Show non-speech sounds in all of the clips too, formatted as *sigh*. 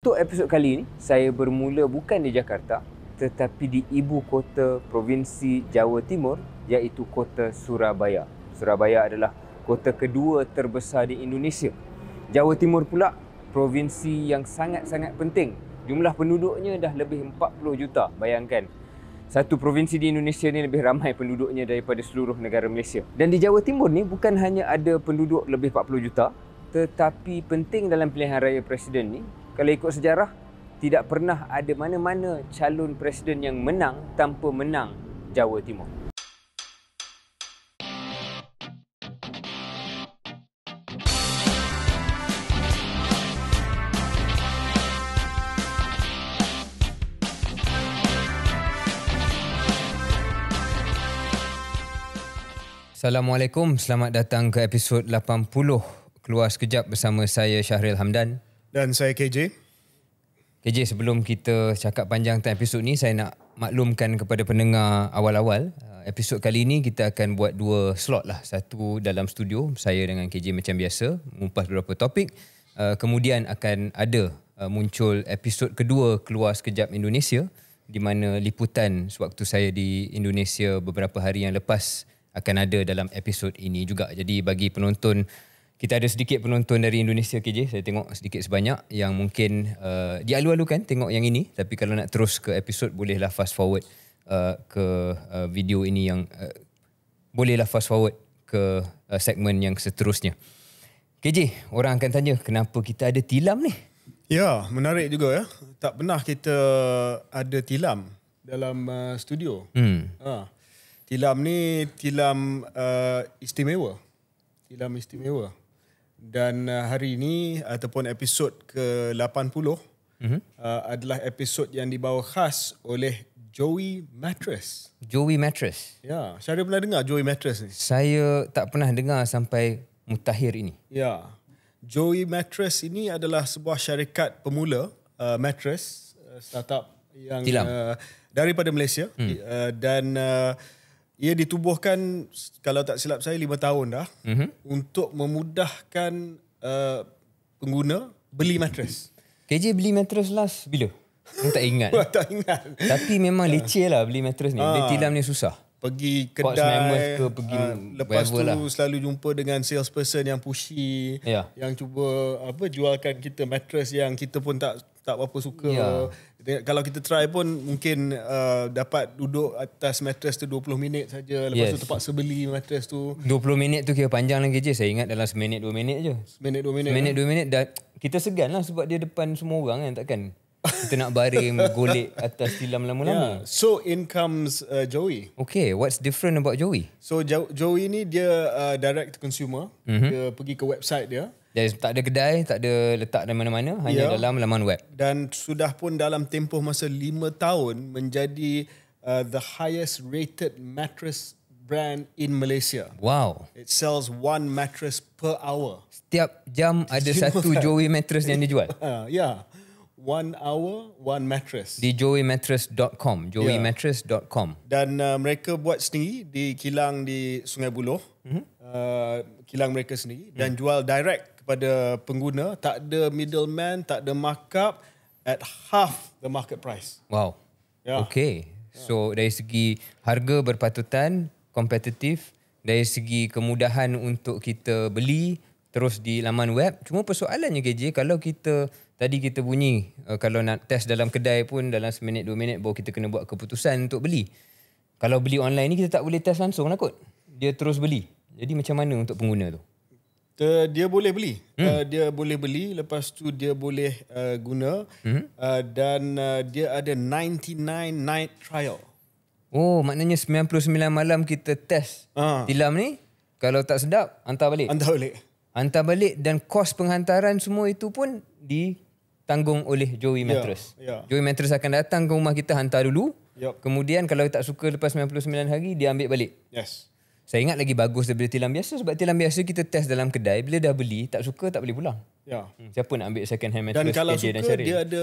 Untuk episod kali ini, saya bermula bukan di Jakarta tetapi di ibu kota provinsi Jawa Timur iaitu kota Surabaya. Surabaya adalah kota kedua terbesar di Indonesia. Jawa Timur pula provinsi yang sangat-sangat penting. Jumlah penduduknya dah lebih 40 juta, bayangkan. Satu provinsi di Indonesia ni lebih ramai penduduknya daripada seluruh negara Malaysia. Dan di Jawa Timur ni bukan hanya ada penduduk lebih 40 juta, tetapi penting dalam pilihan raya presiden ni kalau ikut sejarah tidak pernah ada mana-mana calon presiden yang menang tanpa menang Jawa Timur. Assalamualaikum, selamat datang ke episod 80 Keluar Sekejap bersama saya Syahril Hamdan. Dan saya KJ. KJ, sebelum kita cakap panjang tentang episod ni, saya nak maklumkan kepada pendengar awal-awal. Uh, episod kali ini kita akan buat dua slot lah. Satu dalam studio, saya dengan KJ macam biasa, mengupas beberapa topik. Uh, kemudian akan ada uh, muncul episod kedua keluar sekejap Indonesia di mana liputan sewaktu saya di Indonesia beberapa hari yang lepas akan ada dalam episod ini juga. Jadi bagi penonton kita ada sedikit penonton dari Indonesia KJ saya tengok sedikit sebanyak yang mungkin uh, dialu-alukan tengok yang ini tapi kalau nak terus ke episod bolehlah fast forward uh, ke uh, video ini yang uh, bolehlah fast forward ke uh, segmen yang seterusnya KJ orang akan tanya kenapa kita ada tilam ni ya menarik juga ya tak pernah kita ada tilam dalam uh, studio hmm. ha tilam ni tilam uh, istimewa tilam istimewa dan uh, hari ini ataupun episod ke-80 mm-hmm. uh, adalah episod yang dibawa khas oleh Joey Mattress. Joey Mattress. Ya, saya Syarif pernah dengar Joey Mattress ni? Saya tak pernah dengar sampai mutakhir ini. Ya. Joey Mattress ini adalah sebuah syarikat pemula uh, mattress uh, startup yang uh, daripada Malaysia mm. uh, dan uh, ia ditubuhkan kalau tak silap saya lima tahun dah mm-hmm. untuk memudahkan uh, pengguna beli matres. KJ beli matres last bila? Saya tak ingat. Saya *laughs* tak ingat. Tapi memang ya. leceh lah beli matres ni. Ha. Beli ah. tilam ni susah. Pergi kedai. ke pergi ha, Lepas tu lah. selalu jumpa dengan salesperson yang pushy. Yeah. Yang cuba apa jualkan kita matres yang kita pun tak tak apa-apa suka. Yeah kalau kita try pun mungkin uh, dapat duduk atas mattress tu 20 minit saja lepas yes. tu terpaksa beli mattress tu 20 minit tu kira panjang lagi je saya ingat dalam seminit dua minit je Seminit dua minit 1 minit ya? minit dah kita segan lah sebab dia depan semua orang kan takkan kita nak baring *laughs* golek atas tilam lama-lama yeah. so in comes uh, Joey okay what's different about Joey so Joey ni dia uh, direct consumer mm-hmm. dia pergi ke website dia jadi tak ada kedai, tak ada letak di mana-mana, hanya yeah. dalam laman web. Dan sudah pun dalam tempoh masa lima tahun menjadi uh, the highest rated mattress brand in Malaysia. Wow. It sells one mattress per hour. Setiap jam *laughs* ada satu kan? Joey mattress yang dijual. *laughs* Ah, ya. Yeah. One hour, one mattress. Di joeymattress.com. Joeymattress.com. Yeah. Dan uh, mereka buat sendiri di kilang di Sungai Buloh. Mm-hmm. Uh, kilang mereka sendiri. Mm. Dan hmm. jual direct kepada pengguna tak ada middleman tak ada markup at half the market price wow yeah. okay so dari segi harga berpatutan kompetitif dari segi kemudahan untuk kita beli terus di laman web cuma persoalannya KJ kalau kita tadi kita bunyi eh, kalau nak test dalam kedai pun dalam seminit dua minit baru kita kena buat keputusan untuk beli kalau beli online ni kita tak boleh test langsung lah kot dia terus beli jadi macam mana untuk pengguna tu dia boleh beli. Hmm. Uh, dia boleh beli lepas tu dia boleh uh, guna hmm. uh, dan uh, dia ada 99 night trial. Oh, maknanya 99 malam kita test uh. tilam ni. Kalau tak sedap, hantar balik. Hantar balik. Hantar balik dan kos penghantaran semua itu pun ditanggung oleh Joey ya, Mattress. Yeah. Yeah. Joey Mattress akan datang ke rumah kita hantar dulu. Yep. Kemudian kalau tak suka lepas 99 hari dia ambil balik. Yes. Saya ingat lagi bagus daripada tilam biasa sebab tilam biasa kita test dalam kedai bila dah beli tak suka tak boleh pulang. Ya. Hmm. Siapa nak ambil second hand mattress dan kalau suka dan cari. dia ada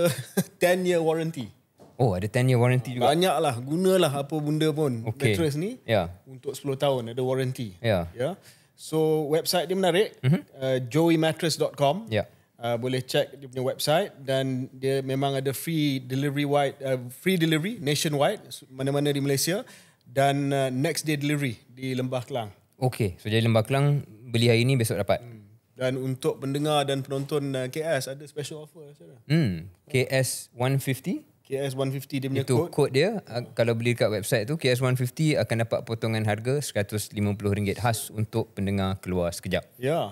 10 *laughs* year warranty. Oh ada 10 year warranty juga. Banyaklah gunalah apa benda pun okay. mattress ni ya. untuk 10 tahun ada warranty. Ya. ya. So website dia menarik mm-hmm. uh, joeymattress.com. Ya. Uh, boleh check dia punya website dan dia memang ada free delivery wide uh, free delivery nationwide mana-mana di Malaysia dan uh, next day delivery di Lembah Kelang. Okey, so jadi Lembah Kelang beli hari ini besok dapat. Hmm. Dan untuk pendengar dan penonton uh, KS ada special offer macam Hmm, KS150. KS150 dia punya Itu code. Itu dia. Oh. Kalau beli dekat website tu KS150 akan dapat potongan harga RM150 khas untuk pendengar keluar sekejap. Ya. Yeah.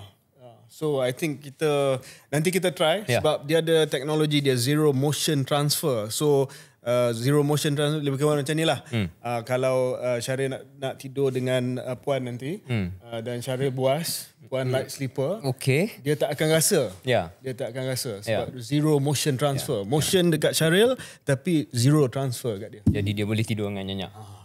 So I think kita nanti kita try yeah. sebab dia ada teknologi dia zero motion transfer. So Uh, zero motion transfer lebih kurang macam nilah. Hmm. Uh, kalau uh, Syahril nak nak tidur dengan uh, puan nanti hmm. uh, dan Syahril buas, puan hmm. light sleeper. Okay. Dia tak akan rasa. Ya. Yeah. Dia tak akan rasa sebab yeah. zero motion transfer. Yeah. Motion yeah. dekat Syahril tapi zero transfer dekat dia. Jadi dia boleh tidur dengan nyenyak. Ah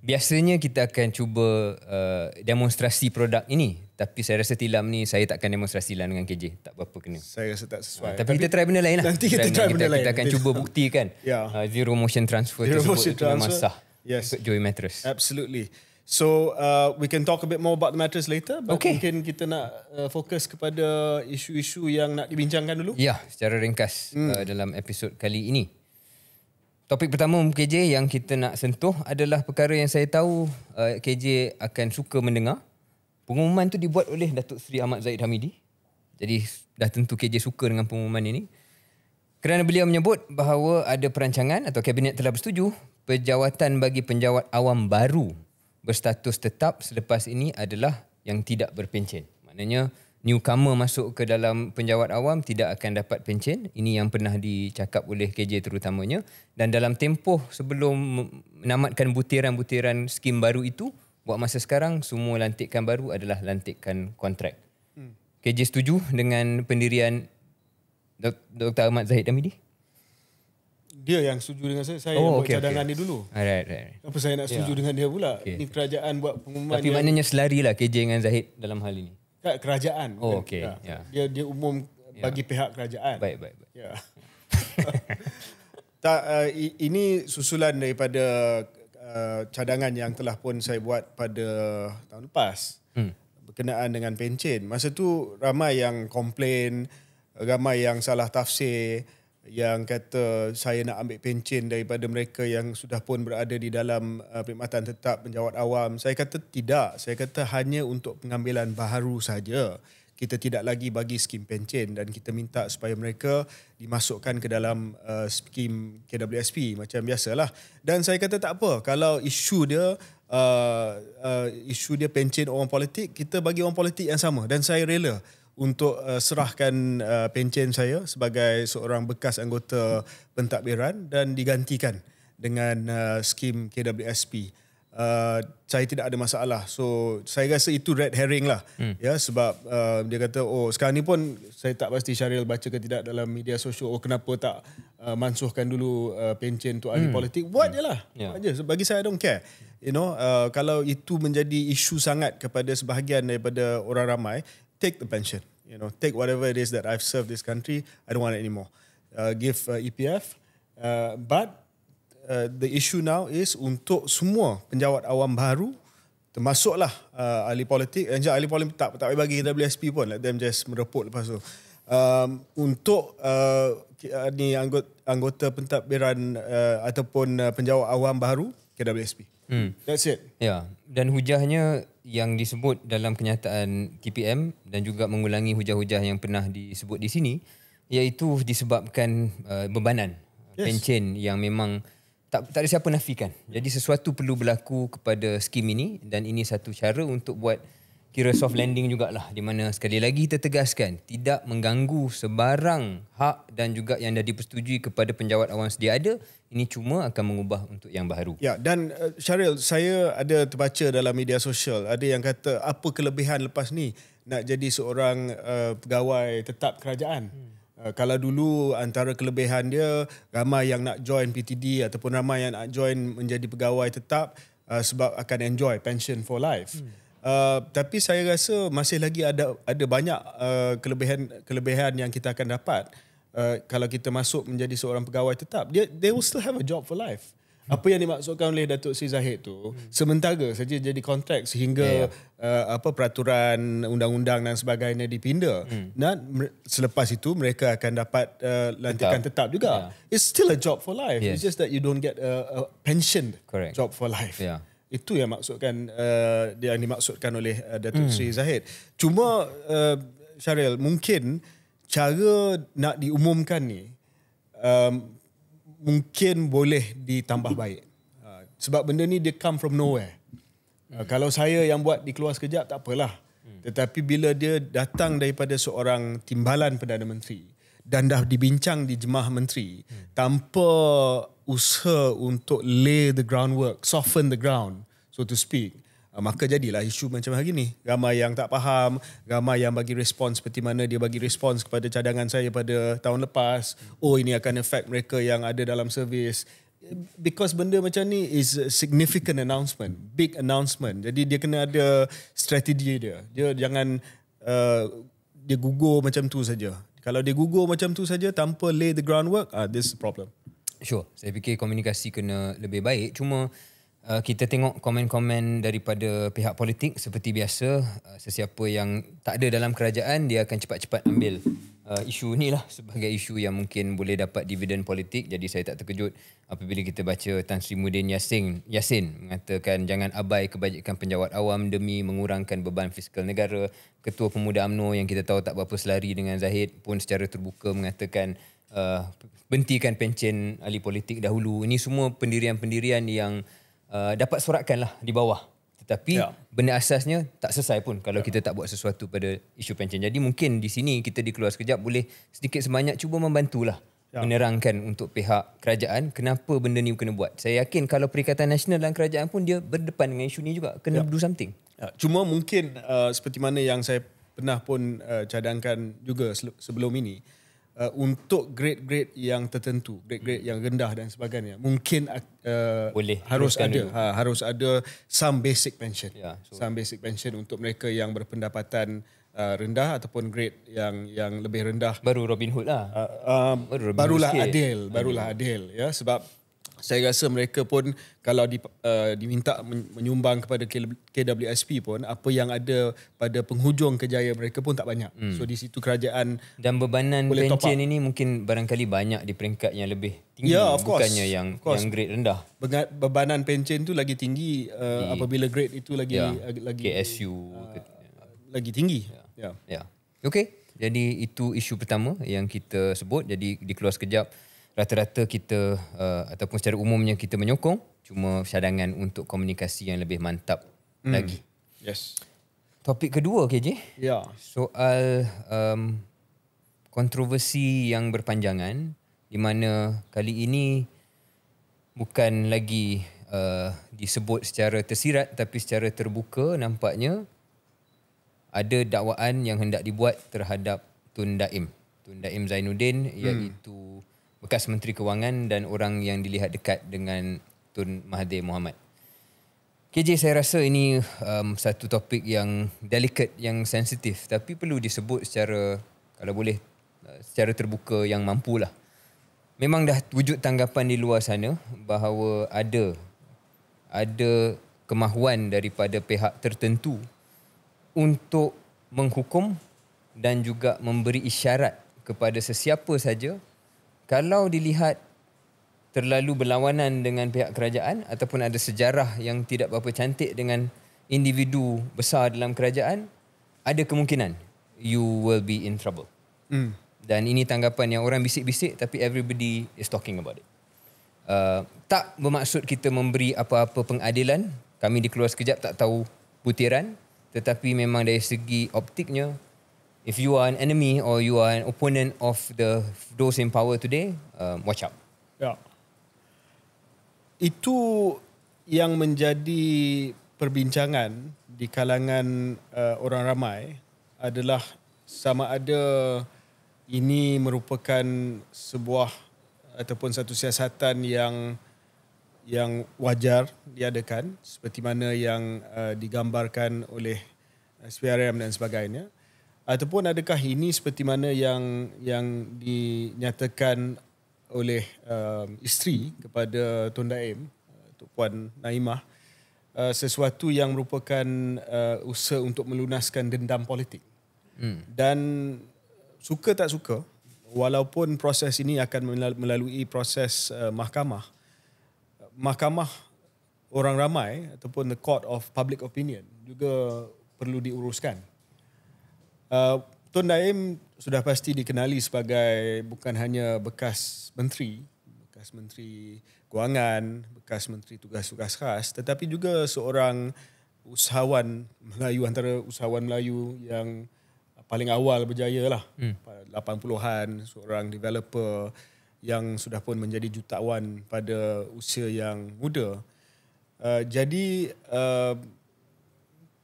biasanya kita akan cuba uh, demonstrasi produk ini tapi saya rasa tilam ni saya takkan demonstrasi lah dengan KJ tak berapa kena saya rasa tak sesuai uh, tapi, tapi kita try benda lain lah nanti kita try, try benda kita, lain kita akan cuba buktikan *laughs* yeah. uh, zero motion transfer zero tersebut motion itu memang sah yes. joy mattress absolutely So uh, we can talk a bit more about the mattress later but okay. mungkin kita nak uh, fokus kepada isu-isu yang nak dibincangkan dulu. Ya, yeah, secara ringkas mm. uh, dalam episod kali ini. Topik pertama KJ yang kita nak sentuh adalah perkara yang saya tahu uh, KJ akan suka mendengar. Pengumuman itu dibuat oleh Datuk Seri Ahmad Zaid Hamidi. Jadi dah tentu KJ suka dengan pengumuman ini. Kerana beliau menyebut bahawa ada perancangan atau kabinet telah bersetuju pejawatan bagi penjawat awam baru berstatus tetap selepas ini adalah yang tidak berpencen. Maknanya newcomer masuk ke dalam penjawat awam tidak akan dapat pencen. Ini yang pernah dicakap oleh KJ terutamanya. Dan dalam tempoh sebelum menamatkan butiran-butiran skim baru itu, buat masa sekarang semua lantikan baru adalah lantikan kontrak. Hmm. KJ setuju dengan pendirian Dr. Ahmad Zahid Damidi? Dia yang setuju dengan saya. Saya oh, yang okay, buat cadangan okay. dia dulu. Alright, alright. Apa saya nak setuju yeah. dengan dia pula? Okay. Ini kerajaan buat pengumuman Tapi yang... maknanya selari lah KJ dengan Zahid dalam hal ini. Kat kerajaan. Oh, okay. Yeah. Yeah. Dia dia umum yeah. bagi pihak kerajaan. Baik, baik, baik. Ya. Yeah. *laughs* tak, uh, ini susulan daripada uh, cadangan yang telah pun saya buat pada tahun lepas. Hmm. Berkenaan dengan pencen. Masa tu ramai yang komplain, ramai yang salah tafsir yang kata saya nak ambil pencen daripada mereka yang sudah pun berada di dalam uh, perkhidmatan tetap penjawat awam. Saya kata tidak. Saya kata hanya untuk pengambilan baharu saja. Kita tidak lagi bagi skim pencen dan kita minta supaya mereka dimasukkan ke dalam uh, skim KWSP macam biasalah. Dan saya kata tak apa kalau isu dia uh, uh, isu dia pencen orang politik, kita bagi orang politik yang sama dan saya rela untuk uh, serahkan uh, pencen saya sebagai seorang bekas anggota pentadbiran dan digantikan dengan uh, skim KWSP. Uh, saya tidak ada masalah. So saya rasa itu red herring lah. Hmm. Ya sebab uh, dia kata oh sekarang ni pun saya tak pasti Syaril baca ke tidak dalam media sosial oh kenapa tak uh, mansuhkan dulu uh, pencen untuk ahli hmm. politik. Buat ya. jelah. Hmm. Ya. Yeah. Buat je. Bagi saya I don't care. You know uh, kalau itu menjadi isu sangat kepada sebahagian daripada orang ramai take the pension you know, take whatever it is that I've served this country. I don't want it anymore. Uh, give uh, EPF. Uh, but uh, the issue now is untuk semua penjawat awam baru, termasuklah uh, ahli politik, dan eh, ahli politik tak, tak payah bagi WSP pun, let them just mereput lepas tu. Um, untuk uh, ni anggota, anggota pentadbiran uh, ataupun uh, penjawat awam baru, KWSP. Hmm. That's it. Ya, yeah. dan hujahnya yang disebut dalam kenyataan TPM dan juga mengulangi hujah-hujah yang pernah disebut di sini iaitu disebabkan uh, bebanan yes. pencen yang memang tak tak ada siapa nafikan. Jadi sesuatu perlu berlaku kepada skim ini dan ini satu cara untuk buat kira soft landing jugalah di mana sekali lagi kita tegaskan tidak mengganggu sebarang hak dan juga yang dah dipersetujui kepada penjawat awam sedia ada ini cuma akan mengubah untuk yang baru. Ya dan uh, Syaril saya ada terbaca dalam media sosial ada yang kata apa kelebihan lepas ni nak jadi seorang uh, pegawai tetap kerajaan. Hmm. Eh, kalau dulu antara kelebihan dia ramai yang nak join PTD ataupun ramai yang nak join menjadi pegawai tetap uh, sebab akan enjoy pension for life. Hmm. Uh, tapi saya rasa masih lagi ada ada banyak uh, kelebihan kelebihan yang kita akan dapat uh, kalau kita masuk menjadi seorang pegawai tetap. Dia they will still have a job for life. Hmm. Apa yang dimaksudkan oleh Datuk Sri Zahid tu, hmm. sementara saja jadi kontrak sehingga yeah. Ya. uh, apa peraturan undang-undang dan sebagainya dipindah. Hmm. Dan selepas itu mereka akan dapat uh, lantikan tetap, tetap juga. Yeah. It's still a job for life. Yes. It's just that you don't get a, a pensioned Correct. job for life. Yeah. Itu yang maksudkan uh, yang dimaksudkan oleh uh, Datuk hmm. Sri Zahid. Cuma uh, Syaril, mungkin cara nak diumumkan ni um, mungkin boleh ditambah baik. Uh, sebab benda ni dia come from nowhere. Uh, kalau saya yang buat dikeluar sekejap tak apalah. Hmm. Tetapi bila dia datang daripada seorang timbalan Perdana Menteri dan dah dibincang di jemaah menteri hmm. tanpa usaha untuk lay the groundwork, soften the ground, so to speak. Uh, maka jadilah isu macam hari ni. Ramai yang tak faham, ramai yang bagi respons seperti mana dia bagi respons kepada cadangan saya pada tahun lepas. Oh ini akan affect mereka yang ada dalam servis. Because benda macam ni is a significant announcement, big announcement. Jadi dia kena ada strategi dia. Dia jangan uh, dia gugur macam tu saja. Kalau dia gugur macam tu saja tanpa lay the groundwork, uh, this is problem. Sure, saya fikir komunikasi kena lebih baik. Cuma uh, kita tengok komen-komen daripada pihak politik seperti biasa. Uh, sesiapa yang tak ada dalam kerajaan, dia akan cepat-cepat ambil uh, isu ni lah sebagai isu yang mungkin boleh dapat dividen politik. Jadi saya tak terkejut apabila kita baca Tan Sri Mudin Yassin, Yassin mengatakan jangan abai kebajikan penjawat awam demi mengurangkan beban fiskal negara. Ketua Pemuda AMNO yang kita tahu tak berapa selari dengan Zahid pun secara terbuka mengatakan uh, bentikan pencen ahli politik dahulu. Ini semua pendirian-pendirian yang uh, dapat soratkanlah di bawah. Tetapi ya. benda asasnya tak selesai pun kalau ya. kita tak buat sesuatu pada isu pencen. Jadi mungkin di sini kita dikeluar sekejap boleh sedikit sebanyak cuba membantulah ya. menerangkan untuk pihak kerajaan kenapa benda ni kena buat. Saya yakin kalau Perikatan Nasional dan kerajaan pun dia berdepan dengan isu ni juga. Kena ya. do something. Ya. Cuma mungkin uh, seperti mana yang saya pernah pun uh, cadangkan juga sebelum ini uh, untuk grade-grade yang tertentu, grade-grade yang rendah dan sebagainya, mungkin uh, boleh harus ada ha, harus ada some basic pension. Yeah, so some basic pension untuk mereka yang berpendapatan uh, rendah ataupun grade yang yang lebih rendah. Baru Robin Hood lah. Uh, um, baru Robin barulah Hood adil, barulah hmm. adil ya sebab saya rasa mereka pun kalau di, uh, diminta menyumbang kepada KWSP pun apa yang ada pada penghujung kejayaan mereka pun tak banyak. Hmm. So di situ kerajaan dan bebanan pencen ini mungkin barangkali banyak di peringkat yang lebih tinggi yeah, of bukannya yang of yang grade rendah. Bebanan pencen tu lagi tinggi uh, di, apabila grade itu lagi yeah, lagi KSU uh, eh, lagi tinggi. Ya. Yeah. Yeah. Yeah. Okey. Jadi itu isu pertama yang kita sebut jadi dikeluar sekejap. kejap rata-rata kita uh, ataupun secara umumnya kita menyokong cuma cadangan untuk komunikasi yang lebih mantap mm. lagi. Yes. Topik kedua KJ. Ya. Yeah. Soal um, kontroversi yang berpanjangan di mana kali ini bukan lagi uh, disebut secara tersirat tapi secara terbuka nampaknya ada dakwaan yang hendak dibuat terhadap Tun Daim. Tun Daim Zainuddin hmm. iaitu hmm bekas menteri kewangan dan orang yang dilihat dekat dengan Tun Mahathir Mohamad. KJ saya rasa ini um, satu topik yang delicate yang sensitif tapi perlu disebut secara kalau boleh uh, secara terbuka yang mampu lah. Memang dah wujud tanggapan di luar sana bahawa ada ada kemahuan daripada pihak tertentu untuk menghukum dan juga memberi isyarat kepada sesiapa saja kalau dilihat terlalu berlawanan dengan pihak kerajaan ataupun ada sejarah yang tidak berapa cantik dengan individu besar dalam kerajaan, ada kemungkinan you will be in trouble. Mm. Dan ini tanggapan yang orang bisik-bisik tapi everybody is talking about it. Uh, tak bermaksud kita memberi apa-apa pengadilan. Kami dikeluar sekejap tak tahu butiran. Tetapi memang dari segi optiknya, if you are an enemy or you are an opponent of the those in power today, um, watch out. Yeah. Itu yang menjadi perbincangan di kalangan uh, orang ramai adalah sama ada ini merupakan sebuah ataupun satu siasatan yang yang wajar diadakan seperti mana yang uh, digambarkan oleh SPRM dan sebagainya ataupun adakah ini seperti mana yang yang dinyatakan oleh um, isteri kepada Tun Daim uh, Tok Puan Naimah uh, sesuatu yang merupakan uh, usaha untuk melunaskan dendam politik. Hmm. Dan suka tak suka walaupun proses ini akan melalui proses uh, mahkamah mahkamah orang ramai ataupun the court of public opinion juga perlu diuruskan Uh, Tun Daim sudah pasti dikenali sebagai bukan hanya bekas menteri, bekas menteri kewangan, bekas menteri tugas-tugas khas, tetapi juga seorang usahawan Melayu antara usahawan Melayu yang paling awal berjaya lah pada hmm. 80-an seorang developer yang sudah pun menjadi jutawan pada usia yang muda. Uh, jadi uh,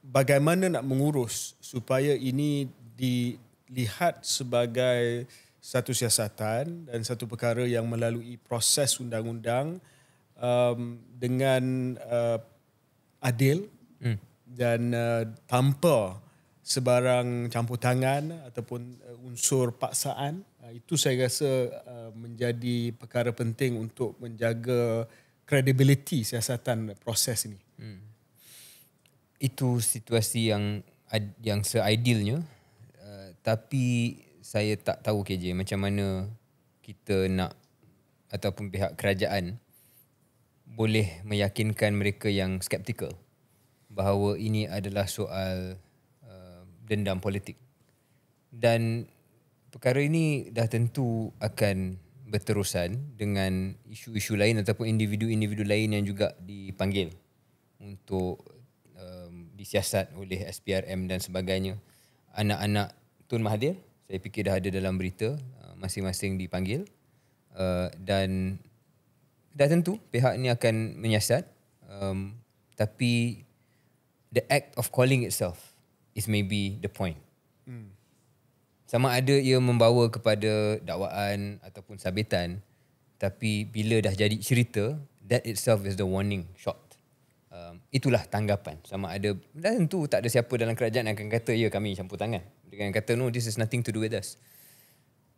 bagaimana nak mengurus supaya ini dilihat sebagai satu siasatan dan satu perkara yang melalui proses undang-undang um, dengan uh, adil hmm. dan uh, tanpa sebarang campur tangan ataupun uh, unsur paksaan uh, itu saya rasa uh, menjadi perkara penting untuk menjaga kredibiliti siasatan proses ini. Hmm itu situasi yang yang seidealnya uh, tapi saya tak tahu KJ macam mana kita nak ataupun pihak kerajaan boleh meyakinkan mereka yang skeptikal bahawa ini adalah soal uh, dendam politik dan perkara ini dah tentu akan berterusan dengan isu-isu lain ataupun individu-individu lain yang juga dipanggil untuk disiasat oleh SPRM dan sebagainya. Anak-anak Tun Mahathir, saya fikir dah ada dalam berita, uh, masing-masing dipanggil. Uh, dan dah tentu pihak ini akan menyiasat. Um, tapi the act of calling itself is maybe the point. Hmm. Sama ada ia membawa kepada dakwaan ataupun sabitan, tapi bila dah jadi cerita, that itself is the warning shot um, itulah tanggapan sama ada dan tentu tak ada siapa dalam kerajaan yang akan kata ya kami campur tangan dengan kata no this is nothing to do with us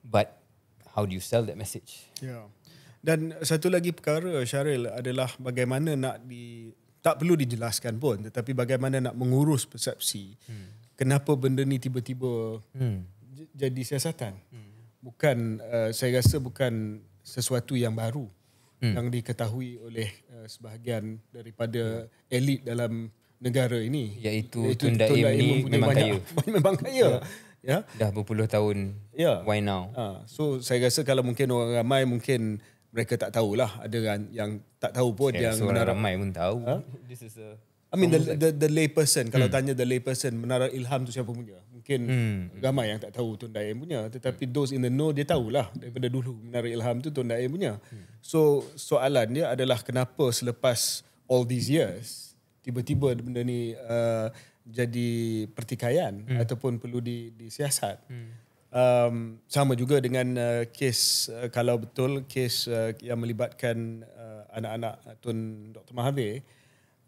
but how do you sell that message yeah dan satu lagi perkara Syaril adalah bagaimana nak di tak perlu dijelaskan pun tetapi bagaimana nak mengurus persepsi hmm. kenapa benda ni tiba-tiba hmm. jadi siasatan hmm. bukan uh, saya rasa bukan sesuatu yang baru hmm hmm. yang diketahui oleh uh, sebahagian daripada hmm. elit dalam negara ini iaitu Tun Daim ni memang kaya *laughs* banyak, memang kaya ya yeah. dah berpuluh tahun yeah. why now ha. so saya rasa kalau mungkin orang ramai mungkin mereka tak tahulah ada yang tak tahu pun saya yang benar ramai pun tahu ha? this is a I mean the, the the lay person hmm. kalau tanya the lay person menara ilham tu siapa punya mungkin hmm. ramai yang tak tahu Tun Daim punya tetapi hmm. those in the know dia tahulah daripada dulu menarik ilham tu Tun Daim punya hmm. so soalan dia adalah kenapa selepas all these years tiba-tiba benda ni uh, jadi pertikaian hmm. ataupun perlu di disiasat hmm. um, sama juga dengan uh, kes uh, kalau betul kes uh, yang melibatkan uh, anak-anak Tun Dr Mahathir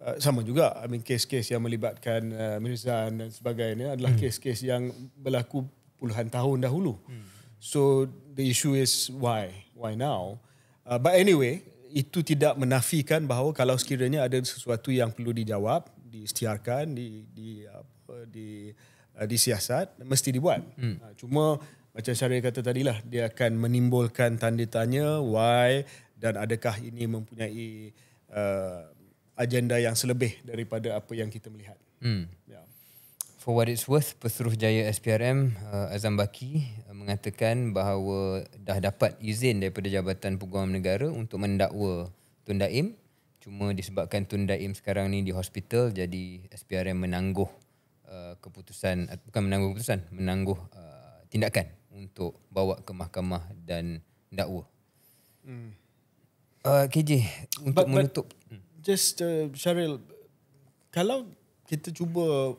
Uh, sama juga I mean kes-kes yang melibatkan uh, Mirzan dan sebagainya adalah hmm. kes-kes yang berlaku puluhan tahun dahulu. Hmm. So the issue is why why now? Uh, but anyway, itu tidak menafikan bahawa kalau sekiranya ada sesuatu yang perlu dijawab, diistiarkan, di di apa di uh, disiasat mesti dibuat. Hmm. Uh, cuma macam Syariah kata tadilah dia akan menimbulkan tanda tanya why dan adakah ini mempunyai uh, agenda yang selebih daripada apa yang kita melihat. Hmm. Yeah. For what it's worth, Pesuruh Jaya SPRM uh, Azam Baki uh, mengatakan bahawa dah dapat izin daripada Jabatan Peguam Negara untuk mendakwa Tun Daim. Cuma disebabkan Tun Daim sekarang ni di hospital, jadi SPRM menangguh uh, keputusan, bukan menangguh keputusan, menangguh uh, tindakan untuk bawa ke mahkamah dan dakwa. Hmm. Uh, KJ, untuk but, but, menutup... Hmm just uh, Syaril kalau kita cuba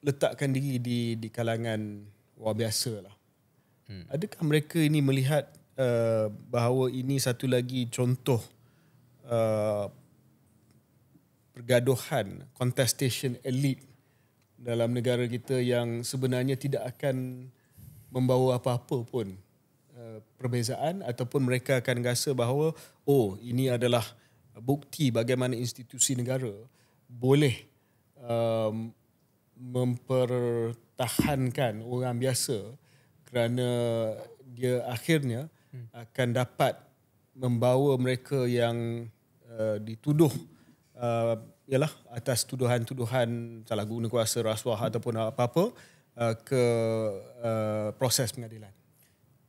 letakkan diri di di kalangan luar biasa lah. Hmm. Adakah mereka ini melihat uh, bahawa ini satu lagi contoh uh, pergaduhan, contestation elite dalam negara kita yang sebenarnya tidak akan membawa apa-apa pun uh, perbezaan ataupun mereka akan rasa bahawa oh ini adalah bukti bagaimana institusi negara boleh um, mempertahankan orang biasa kerana dia akhirnya hmm. akan dapat membawa mereka yang uh, dituduh uh, ialah atas tuduhan-tuduhan salah guna kuasa rasuah ataupun apa-apa uh, ke uh, proses pengadilan.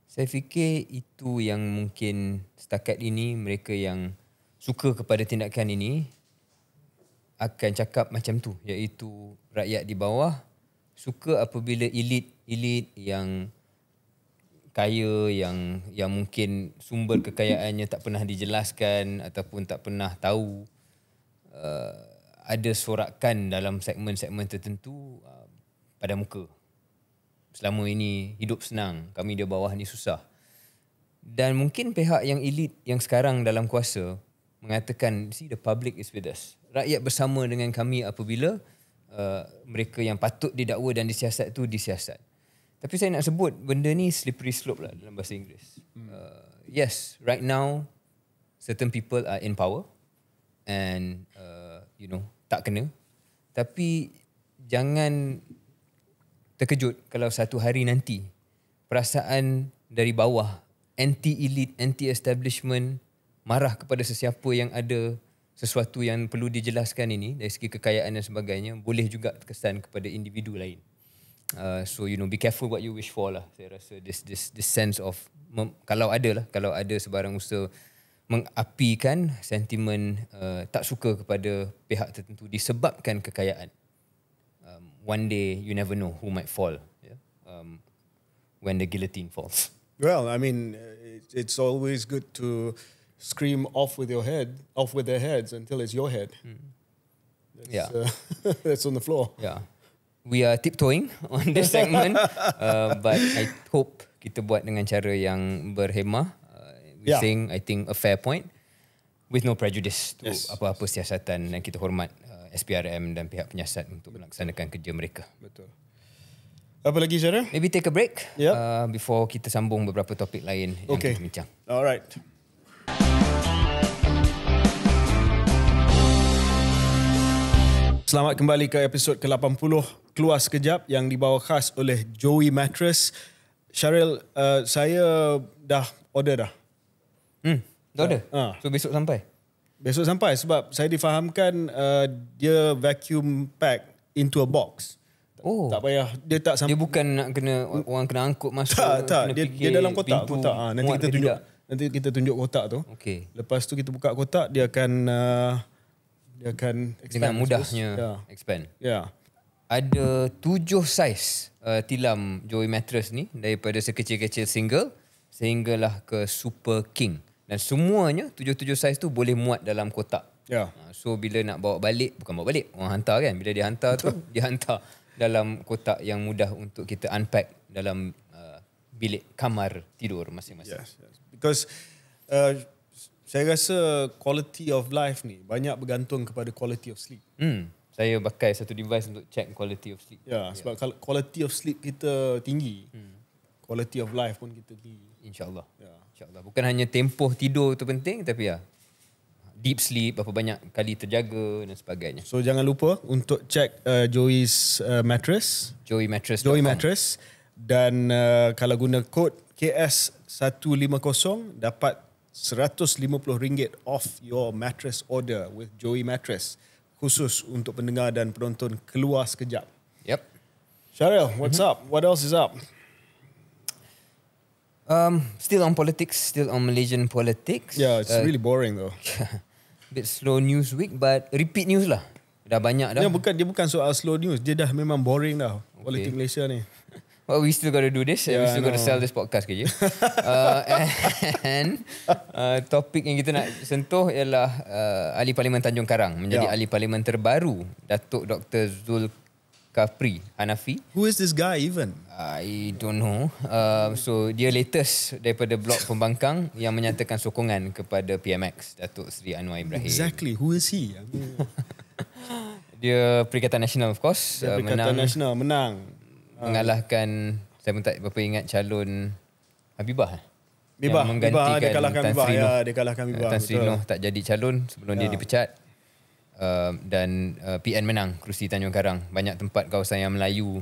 Saya fikir itu yang mungkin setakat ini mereka yang suka kepada tindakan ini akan cakap macam tu iaitu rakyat di bawah suka apabila elit-elit yang kaya yang yang mungkin sumber kekayaannya tak pernah dijelaskan ataupun tak pernah tahu uh, ada sorakan dalam segmen-segmen tertentu uh, pada muka selama ini hidup senang kami di bawah ni susah dan mungkin pihak yang elit yang sekarang dalam kuasa mengatakan see the public is with us rakyat bersama dengan kami apabila uh, mereka yang patut didakwa dan disiasat tu disiasat tapi saya nak sebut benda ni slippery slope lah dalam bahasa Inggeris hmm. uh, yes right now certain people are in power and uh, you know tak kena tapi jangan terkejut kalau satu hari nanti perasaan dari bawah anti elite anti establishment marah kepada sesiapa yang ada sesuatu yang perlu dijelaskan ini dari segi kekayaan dan sebagainya boleh juga terkesan kepada individu lain. Uh, so you know be careful what you wish for lah. Saya rasa this this this sense of mem- kalau ada lah kalau ada sebarang usaha mengapikan sentimen uh, tak suka kepada pihak tertentu disebabkan kekayaan. Um, one day you never know who might fall. Yeah? Um, when the guillotine falls. Well, I mean, uh, it's always good to uh, scream off with your head, off with their heads until it's your head. Mm. That's, yeah, uh, *laughs* that's on the floor. Yeah, we are tiptoeing *laughs* on this segment, *laughs* uh, but I hope kita buat dengan cara yang berhemah. Uh, we're yeah. saying I think a fair point with no prejudice to yes. apa-apa siasatan dan kita hormat uh, SPRM dan pihak penyiasat untuk melaksanakan kerja mereka. Betul. Apa lagi Syara? Maybe take a break yep. uh, before kita sambung beberapa topik lain okay. yang kita bincang. Alright. Selamat kembali ke episod ke-80 Keluar Sekejap yang dibawa khas oleh Joey Mattress. Syaril, uh, saya dah order dah. Hmm, dah order? Ha. So besok sampai? Besok sampai sebab saya difahamkan uh, dia vacuum pack into a box. Oh. Tak payah. Dia tak sampai. Dia bukan nak kena orang kena angkut masuk. Tak, tak. dia, dia dalam kotak. Pintu kotak. Ha, nanti kita tunjuk. Tidak. Nanti kita tunjuk kotak tu. Okey. Lepas tu kita buka kotak, dia akan uh, dia akan dengan mudahnya yeah. expand. Ya. Yeah. Ada tujuh saiz uh, tilam joy mattress ni daripada sekecil-kecil single sehinggalah ke super king dan semuanya tujuh-tujuh saiz tu boleh muat dalam kotak. Ya. Yeah. Uh, so bila nak bawa balik bukan bawa balik orang hantar kan bila dia hantar tu dia hantar dalam kotak yang mudah untuk kita unpack dalam uh, bilik kamar tidur masing-masing. Yes, yes. Because uh, saya rasa quality of life ni banyak bergantung kepada quality of sleep. Hmm. Saya pakai satu device untuk check quality of sleep. Ya, yeah, sebab yeah. kalau quality of sleep kita tinggi, hmm. quality of life pun kita tinggi. InsyaAllah. Ya. Yeah. InsyaAllah. Bukan hanya tempoh tidur itu penting, tapi ya, deep sleep, berapa banyak kali terjaga dan sebagainya. So, jangan lupa untuk check uh, Joey's uh, mattress. Joey mattress. Joey mattress. Dan uh, kalau guna kod KS150, dapat 150 ringgit off your mattress order with Joey Mattress khusus untuk pendengar dan penonton keluar sekejap. Yep. Cheryl, what's mm-hmm. up? What else is up? Um, still on politics, still on Malaysian politics. Yeah, it's uh, really boring though. *laughs* bit slow news week, but repeat news lah. Dah banyak dah. Dia bukan dia bukan soal slow news, dia dah memang boring dah okay. politik Malaysia ni. *laughs* but we still got to do this. Yeah, we still got to sell this podcast ke je. *laughs* uh, and uh, topik yang kita nak sentuh ialah uh, Ahli Parlimen Tanjung Karang menjadi yeah. Ahli Parlimen terbaru Datuk Dr. Zul Kafri Anafi. Who is this guy even? I don't know. Uh, so dia latest daripada blok pembangkang yang menyatakan sokongan kepada PMX Datuk Sri Anwar Ibrahim. Exactly. Who is he? *laughs* dia Perikatan Nasional of course. Dia uh, Perikatan uh, Nasional menang. Ah. mengalahkan saya pun tak berapa ingat calon Habibah Bibah, eh? yang menggantikan Bibah, Tan Sri ya, Noh. Ya, dia eh, Bibah. Tan Sri Noh tak jadi calon sebelum ya. dia dipecat. Uh, dan uh, PN menang kerusi Tanjung Karang. Banyak tempat kawasan yang Melayu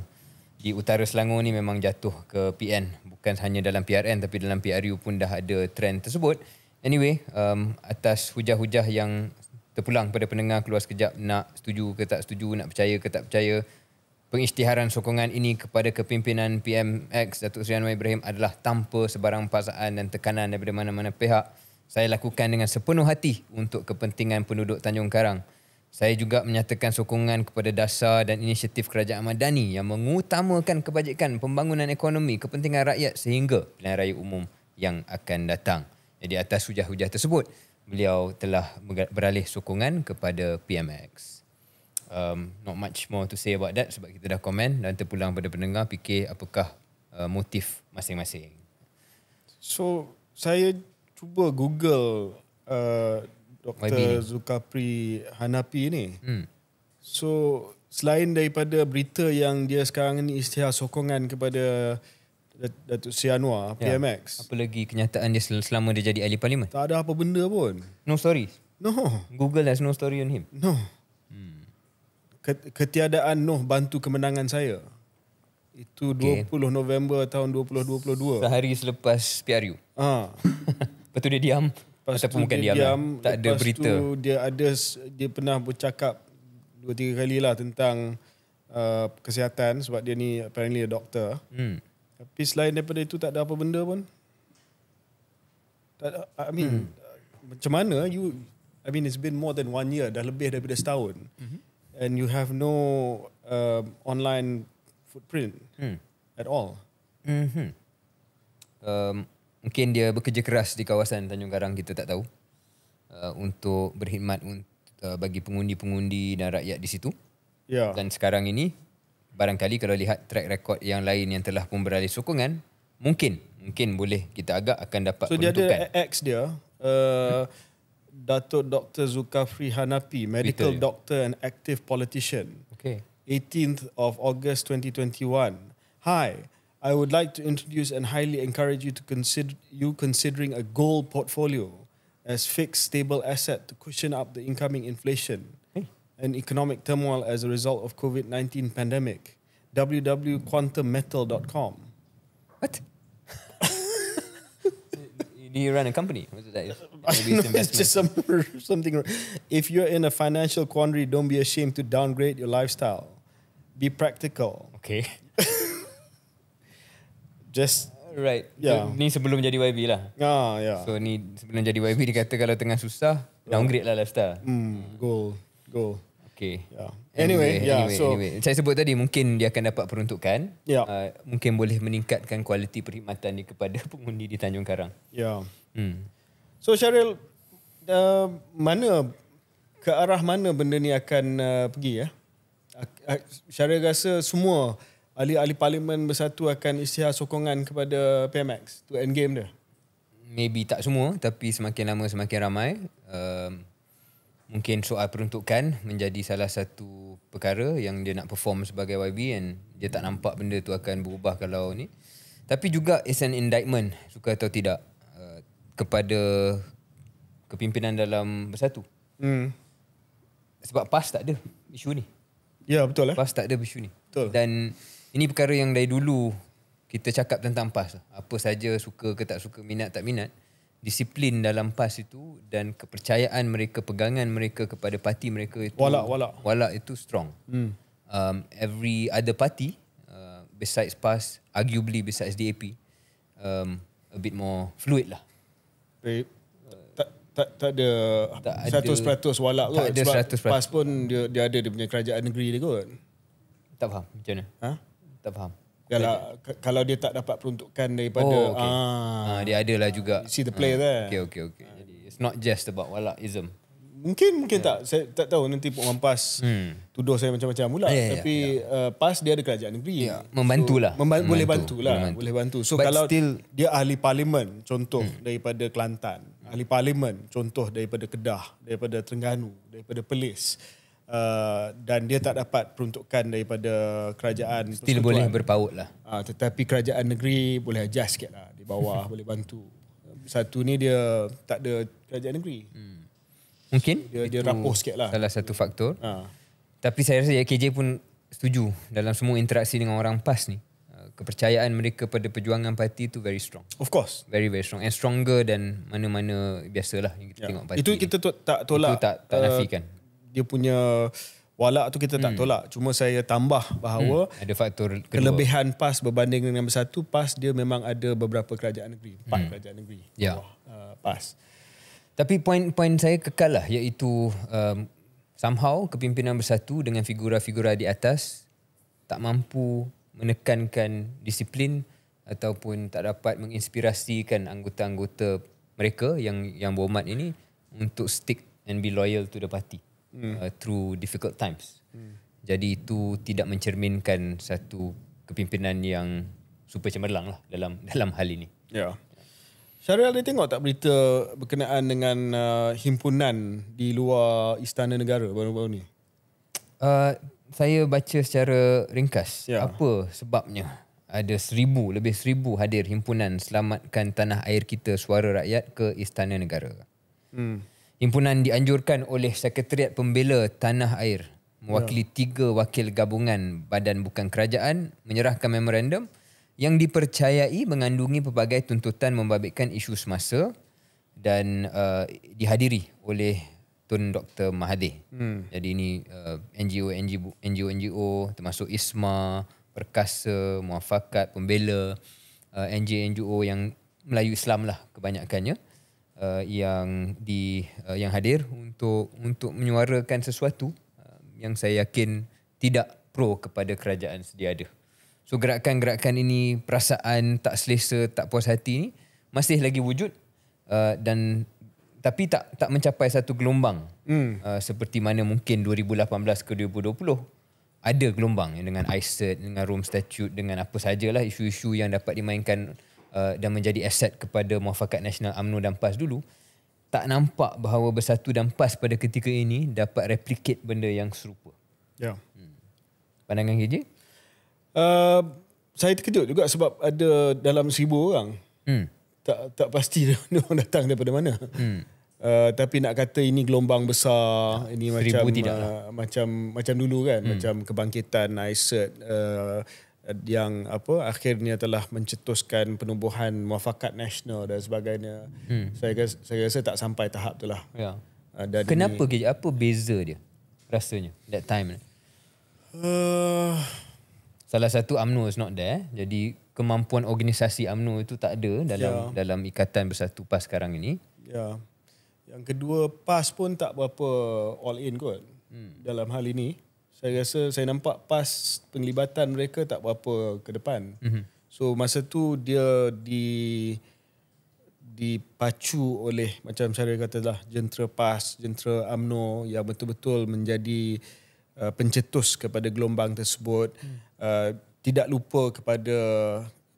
di utara Selangor ni memang jatuh ke PN. Bukan hanya dalam PRN tapi dalam PRU pun dah ada trend tersebut. Anyway, um, atas hujah-hujah yang terpulang pada pendengar keluar sekejap nak setuju ke tak setuju, nak percaya ke tak percaya, pengisytiharan sokongan ini kepada kepimpinan PMX Datuk Seri Anwar Ibrahim adalah tanpa sebarang paksaan dan tekanan daripada mana-mana pihak. Saya lakukan dengan sepenuh hati untuk kepentingan penduduk Tanjung Karang. Saya juga menyatakan sokongan kepada dasar dan inisiatif Kerajaan Madani yang mengutamakan kebajikan pembangunan ekonomi kepentingan rakyat sehingga pilihan raya umum yang akan datang. Jadi atas hujah-hujah tersebut, beliau telah beralih sokongan kepada PMX um, not much more to say about that sebab kita dah komen dan terpulang pada pendengar fikir apakah uh, motif masing-masing. So saya cuba Google uh, Dr. Zulkapri Hanapi ni. Hmm. So selain daripada berita yang dia sekarang ni istihar sokongan kepada Datuk Seri Anwar, PMX. Ya. Apa lagi kenyataan dia selama dia jadi ahli parlimen? Tak ada apa benda pun. No stories? No. Google has no story on him? No ketiadaan Nuh bantu kemenangan saya. Itu 20 okay. November tahun 2022. Sehari selepas PRU. Ha. *laughs* lepas tu dia diam. Lepas Ataupun dia diam, lah. diam lah. Tak ada berita. Lepas tu dia ada, dia pernah bercakap dua tiga kali lah tentang uh, kesihatan sebab dia ni apparently a doctor. Hmm. Tapi selain daripada itu tak ada apa benda pun. Tak, I mean, hmm. macam mana you, I mean it's been more than one year, dah lebih daripada setahun. Hmm and you have no um, online footprint hmm. at all. Mm-hmm. Um, mungkin dia bekerja keras di kawasan Tanjung Garang kita tak tahu uh, untuk berkhidmat uh, bagi pengundi-pengundi dan rakyat di situ. Yeah. Dan sekarang ini barangkali kalau lihat track record yang lain yang telah pun beralih sokongan mungkin mungkin boleh kita agak akan dapat so penentukan. So dia ada X dia. Uh, Datuk Dr. Zulkafli Hanapi, medical Peter. doctor and active politician. Okay. 18th of August 2021. Hi, I would like to introduce and highly encourage you to consider you considering a gold portfolio as fixed stable asset to cushion up the incoming inflation hey. and economic turmoil as a result of COVID-19 pandemic. www.quantummetal.com. What? do you run a company? What is that? *laughs* it's just some, *laughs* something. If you're in a financial quandary, don't be ashamed to downgrade your lifestyle. Be practical. Okay. *laughs* just Right. Yeah. So, ni sebelum jadi YB lah. Ah, yeah. So ni sebelum jadi YB dia kata kalau tengah susah, yeah. downgrade lah lifestyle. Hmm, goal. Goal. Okay. Yeah. Anyway, anyway, yeah. Anyway, so anyway. saya sebut tadi mungkin dia akan dapat peruntukan. Yeah. Uh, mungkin boleh meningkatkan kualiti perkhidmatan dia kepada *laughs* pengundi di Tanjung Karang. Yeah. Hmm. So Cheryl, uh, mana ke arah mana benda ni akan uh, pergi ya? Cheryl rasa semua ahli-ahli parlimen bersatu akan isytihar sokongan kepada PMX to end game dia. Maybe tak semua tapi semakin lama semakin ramai. Uh, mungkin soal peruntukan menjadi salah satu perkara yang dia nak perform sebagai YB and dia tak nampak benda tu akan berubah kalau ni. Tapi juga is an indictment suka atau tidak uh, kepada kepimpinan dalam bersatu. Hmm. Sebab PAS tak ada isu ni. Ya betul lah. Eh? PAS tak ada isu ni. Betul. Dan ini perkara yang dari dulu kita cakap tentang PAS. Lah. Apa saja suka ke tak suka, minat tak minat disiplin dalam PAS itu dan kepercayaan mereka, pegangan mereka kepada parti mereka itu walak, walak. walak itu strong. Hmm. Um, every other party uh, besides PAS, arguably besides DAP, um, a bit more fluid lah. Baik. Tak, tak ada satu peratus walak kot. ada sebab PAS pun dia, dia ada dia punya kerajaan negeri dia kot. Tak faham macam mana? Ha? Tak faham. Kalau kalau dia tak dapat peruntukan daripada oh, okay. ah, ah dia ada lah juga. See the play ah, hmm. there. Okay okay okay. Jadi it's not just about walaism. Mungkin mungkin yeah. tak saya tak tahu nanti Pak Mampas hmm. tuduh saya macam-macam mula yeah, tapi yeah. Uh, pas dia ada kerajaan negeri yeah. membantulah so, memba- boleh bantulah lah boleh bantu so But kalau still, dia ahli parlimen contoh hmm. daripada Kelantan ahli parlimen contoh daripada Kedah daripada Terengganu daripada Perlis uh, dan dia tak dapat peruntukan daripada kerajaan. Still boleh lah. berpaut lah. Uh, tetapi kerajaan negeri boleh adjust sikit lah. Di bawah *laughs* boleh bantu. Satu ni dia tak ada kerajaan negeri. Hmm. Mungkin. So, dia, dia rapuh sikit lah. Salah satu faktor. Uh. Tapi saya rasa KJ pun setuju dalam semua interaksi dengan orang PAS ni. Ah, kepercayaan mereka pada perjuangan parti itu very strong. Of course. Very very strong. And stronger dan mana-mana biasalah yang kita yeah. tengok parti Itu kita tak tolak. Itu tak, tak uh, nafikan dia punya walak tu kita tak hmm. tolak cuma saya tambah bahawa hmm. ada faktor kedua. kelebihan PAS berbanding dengan satu PAS dia memang ada beberapa kerajaan negeri empat hmm. kerajaan negeri ya yeah. uh, PAS tapi poin-poin saya kekal lah iaitu um, somehow kepimpinan bersatu dengan figura-figura di atas tak mampu menekankan disiplin ataupun tak dapat menginspirasikan anggota-anggota mereka yang yang berhormat ini untuk stick and be loyal to the party mm. uh, through difficult times. Mm. Jadi itu tidak mencerminkan satu kepimpinan yang super cemerlang lah dalam *laughs* dalam hal ini. Ya. Yeah. Syariah ada tengok tak berita berkenaan dengan uh, himpunan di luar istana negara baru-baru ni? Uh, saya baca secara ringkas. Yeah. Apa sebabnya ada seribu, lebih seribu hadir himpunan selamatkan tanah air kita suara rakyat ke istana negara? Hmm. Himpunan dianjurkan oleh Sekretariat Pembela Tanah Air mewakili ya. tiga wakil gabungan badan bukan kerajaan menyerahkan memorandum yang dipercayai mengandungi pelbagai tuntutan membabitkan isu semasa dan uh, dihadiri oleh Tun Dr. Mahathir. Hmm. Jadi ini uh, NGO, NGO, NGO, NGO termasuk ISMA, Perkasa, Muafakat, Pembela, uh, NGO, NGO yang Melayu Islam lah kebanyakannya uh, yang di uh, yang hadir untuk untuk menyuarakan sesuatu uh, yang saya yakin tidak pro kepada kerajaan sedia ada. So gerakan-gerakan ini perasaan tak selesa, tak puas hati ini masih lagi wujud uh, dan tapi tak tak mencapai satu gelombang. Hmm. Uh, seperti mana mungkin 2018 ke 2020 ada gelombang dengan ISET, dengan Rome Statute, dengan apa sajalah isu-isu yang dapat dimainkan Uh, dan menjadi aset kepada Muafakat Nasional UMNO dan PAS dulu tak nampak bahawa Bersatu dan PAS pada ketika ini dapat replicate benda yang serupa. Ya. Hmm. Pandangan KJ? Uh, saya terkejut juga sebab ada dalam seribu orang. Hmm. Tak tak pasti dia orang datang daripada mana. Hmm. Uh, tapi nak kata ini gelombang besar tak, ini macam uh, macam macam dulu kan hmm. macam kebangkitan ISIS uh, yang apa akhirnya telah mencetuskan penubuhan muafakat nasional dan sebagainya. Hmm. Saya rasa, saya rasa tak sampai tahap itulah. Ya. Uh, Kenapa ini, ke, apa beza dia rasanya that time? Uh, salah satu AMNO is not there. Jadi kemampuan organisasi AMNO itu tak ada dalam ya. dalam ikatan bersatu PAS sekarang ini. Ya. Yang kedua PAS pun tak berapa all in kot. Hmm. Dalam hal ini saya rasa saya nampak pas penglibatan mereka tak berapa ke depan. Mm-hmm. So masa tu dia di dipacu oleh macam saya kata lah jentera PAS, jentera AMNO yang betul-betul menjadi uh, pencetus kepada gelombang tersebut. Mm. Uh, tidak lupa kepada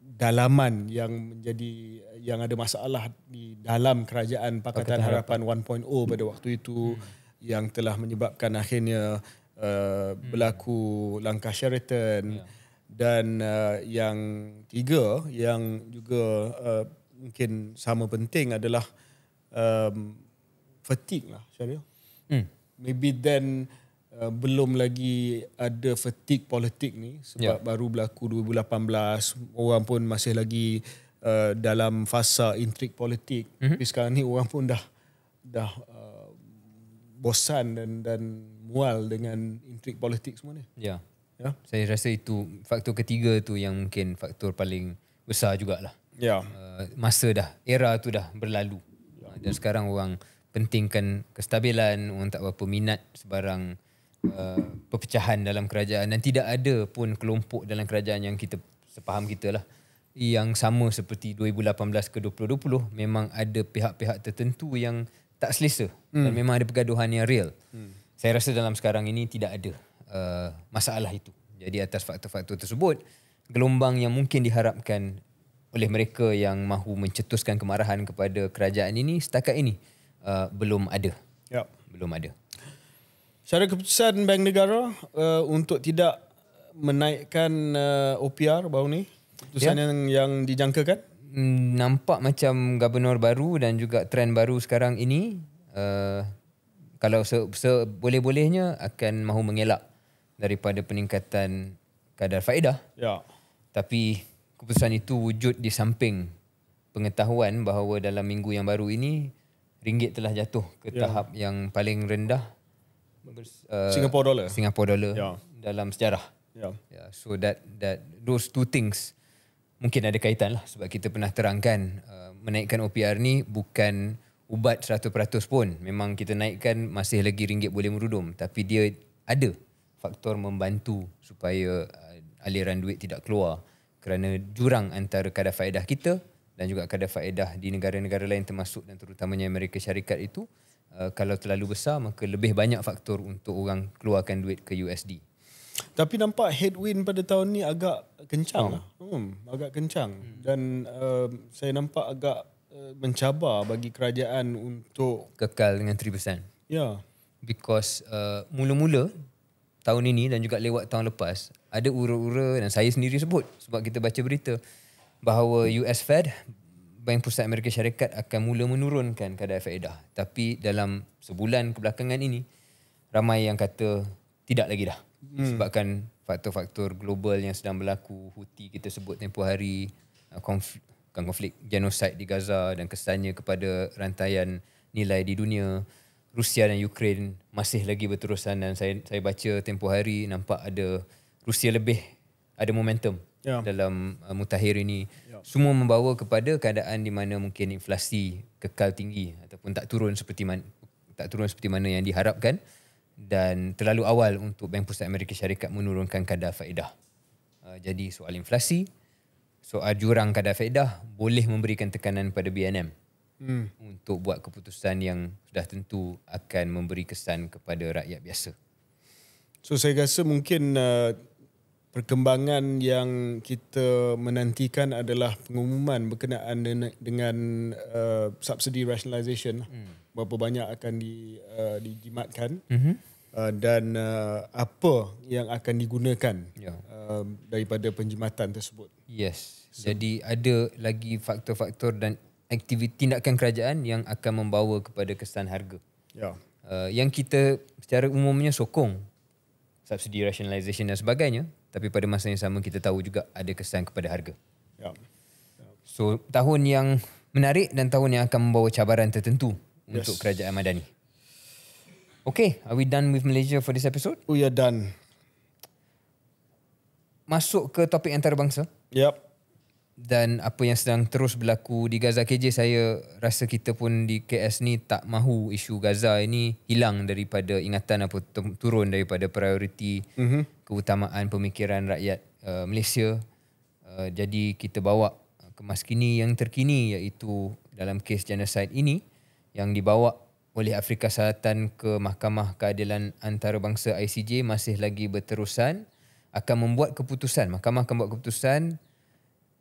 dalaman yang menjadi yang ada masalah di dalam kerajaan Pakatan, Pakatan Harapan 1.0 pada waktu itu mm. yang telah menyebabkan akhirnya uh, hmm. berlaku langkah Sheraton yeah. dan uh, yang tiga yang juga uh, mungkin sama penting adalah um, fatigue lah Syariah. Hmm. Maybe then uh, belum lagi ada fatigue politik ni sebab yeah. baru berlaku 2018 orang pun masih lagi uh, dalam fasa intrik politik. Mm-hmm. Tapi sekarang ni orang pun dah dah uh, bosan dan dan mual dengan intrik politik semua ni. Ya. Ya. Saya rasa itu faktor ketiga tu yang mungkin faktor paling besar jugalah. Ya. Uh, masa dah era tu dah berlalu. Ya. Dan sekarang orang pentingkan kestabilan, orang tak berapa minat sebarang uh, perpecahan dalam kerajaan dan tidak ada pun kelompok dalam kerajaan yang kita sepaham kita lah yang sama seperti 2018 ke 2020 memang ada pihak-pihak tertentu yang tak selesa hmm. dan memang ada pergaduhan yang real. Hmm saya rasa dalam sekarang ini tidak ada uh, masalah itu. Jadi atas faktor-faktor tersebut, gelombang yang mungkin diharapkan oleh mereka yang mahu mencetuskan kemarahan kepada kerajaan ini setakat ini uh, belum ada. Ya. Belum ada. Secara keputusan Bank Negara uh, untuk tidak menaikkan uh, OPR baru ni, keputusan ya. yang yang dijangkakan hmm, nampak macam gubernur baru dan juga trend baru sekarang ini uh, kalau seboleh-bolehnya akan mahu mengelak daripada peningkatan kadar faedah. Ya. Tapi keputusan itu wujud di samping pengetahuan bahawa dalam minggu yang baru ini ringgit telah jatuh ke ya. tahap yang paling rendah Singapore dollar. Singapore dollar ya. dalam sejarah. Ya. Yeah. So that that those two things mungkin ada kaitan lah sebab kita pernah terangkan uh, menaikkan OPR ni bukan ubat 100% pun memang kita naikkan masih lagi ringgit boleh merudum tapi dia ada faktor membantu supaya uh, aliran duit tidak keluar kerana jurang antara kadar faedah kita dan juga kadar faedah di negara-negara lain termasuk dan terutamanya Amerika Syarikat itu uh, kalau terlalu besar maka lebih banyak faktor untuk orang keluarkan duit ke USD. Tapi nampak headwind pada tahun ni agak kencang. Oh. Lah. Hmm, agak kencang hmm. dan uh, saya nampak agak Eh, mencabar bagi kerajaan untuk kekal dengan 3%. Ya. Yeah. Because uh, mula-mula tahun ini dan juga lewat tahun lepas ada ura-ura dan saya sendiri sebut sebab kita baca berita bahawa US Fed Bank Pusat Amerika Syarikat akan mula menurunkan kadar faedah. Tapi dalam sebulan kebelakangan ini ramai yang kata tidak lagi dah. Hmm. Sebabkan faktor-faktor global yang sedang berlaku, huti kita sebut tempoh hari, eh, konflik, bukan konflik genosid di Gaza dan kesannya kepada rantaian nilai di dunia Rusia dan Ukraine masih lagi berterusan dan saya saya baca tempoh hari nampak ada Rusia lebih ada momentum yeah. dalam uh, mutakhir ini yeah. semua membawa kepada keadaan di mana mungkin inflasi kekal tinggi ataupun tak turun seperti man, tak turun seperti mana yang diharapkan dan terlalu awal untuk Bank Pusat Amerika Syarikat menurunkan kadar faedah. Uh, jadi soal inflasi, soal jurang kadar faedah boleh memberikan tekanan pada BNM hmm. untuk buat keputusan yang sudah tentu akan memberi kesan kepada rakyat biasa. So saya rasa mungkin uh, perkembangan yang kita menantikan adalah pengumuman berkenaan dengan uh, subsidi rationalisation lah. hmm. berapa banyak akan di, uh, dijimatkan. Hmm. Uh, dan uh, apa yang akan digunakan yeah. uh, daripada penjimatan tersebut. Yes. So, Jadi ada lagi faktor-faktor dan aktiviti tindakan kerajaan yang akan membawa kepada kesan harga. Ya. Yeah. Uh, yang kita secara umumnya sokong subsidi rationalisation dan sebagainya, tapi pada masa yang sama kita tahu juga ada kesan kepada harga. Yeah. So tahun yang menarik dan tahun yang akan membawa cabaran tertentu yes. untuk kerajaan Madani. Okay, are we done with Malaysia for this episode? We are done. Masuk ke topik antarabangsa. Yep. Dan apa yang sedang terus berlaku di Gaza KJ, saya rasa kita pun di KS ni tak mahu isu Gaza ini hilang daripada ingatan apa turun daripada prioriti mm-hmm. keutamaan pemikiran rakyat uh, Malaysia. Uh, jadi kita bawa kemas kini yang terkini iaitu dalam kes genocide ini yang dibawa oleh Afrika Selatan ke Mahkamah Keadilan Antarabangsa ICJ masih lagi berterusan akan membuat keputusan mahkamah akan buat keputusan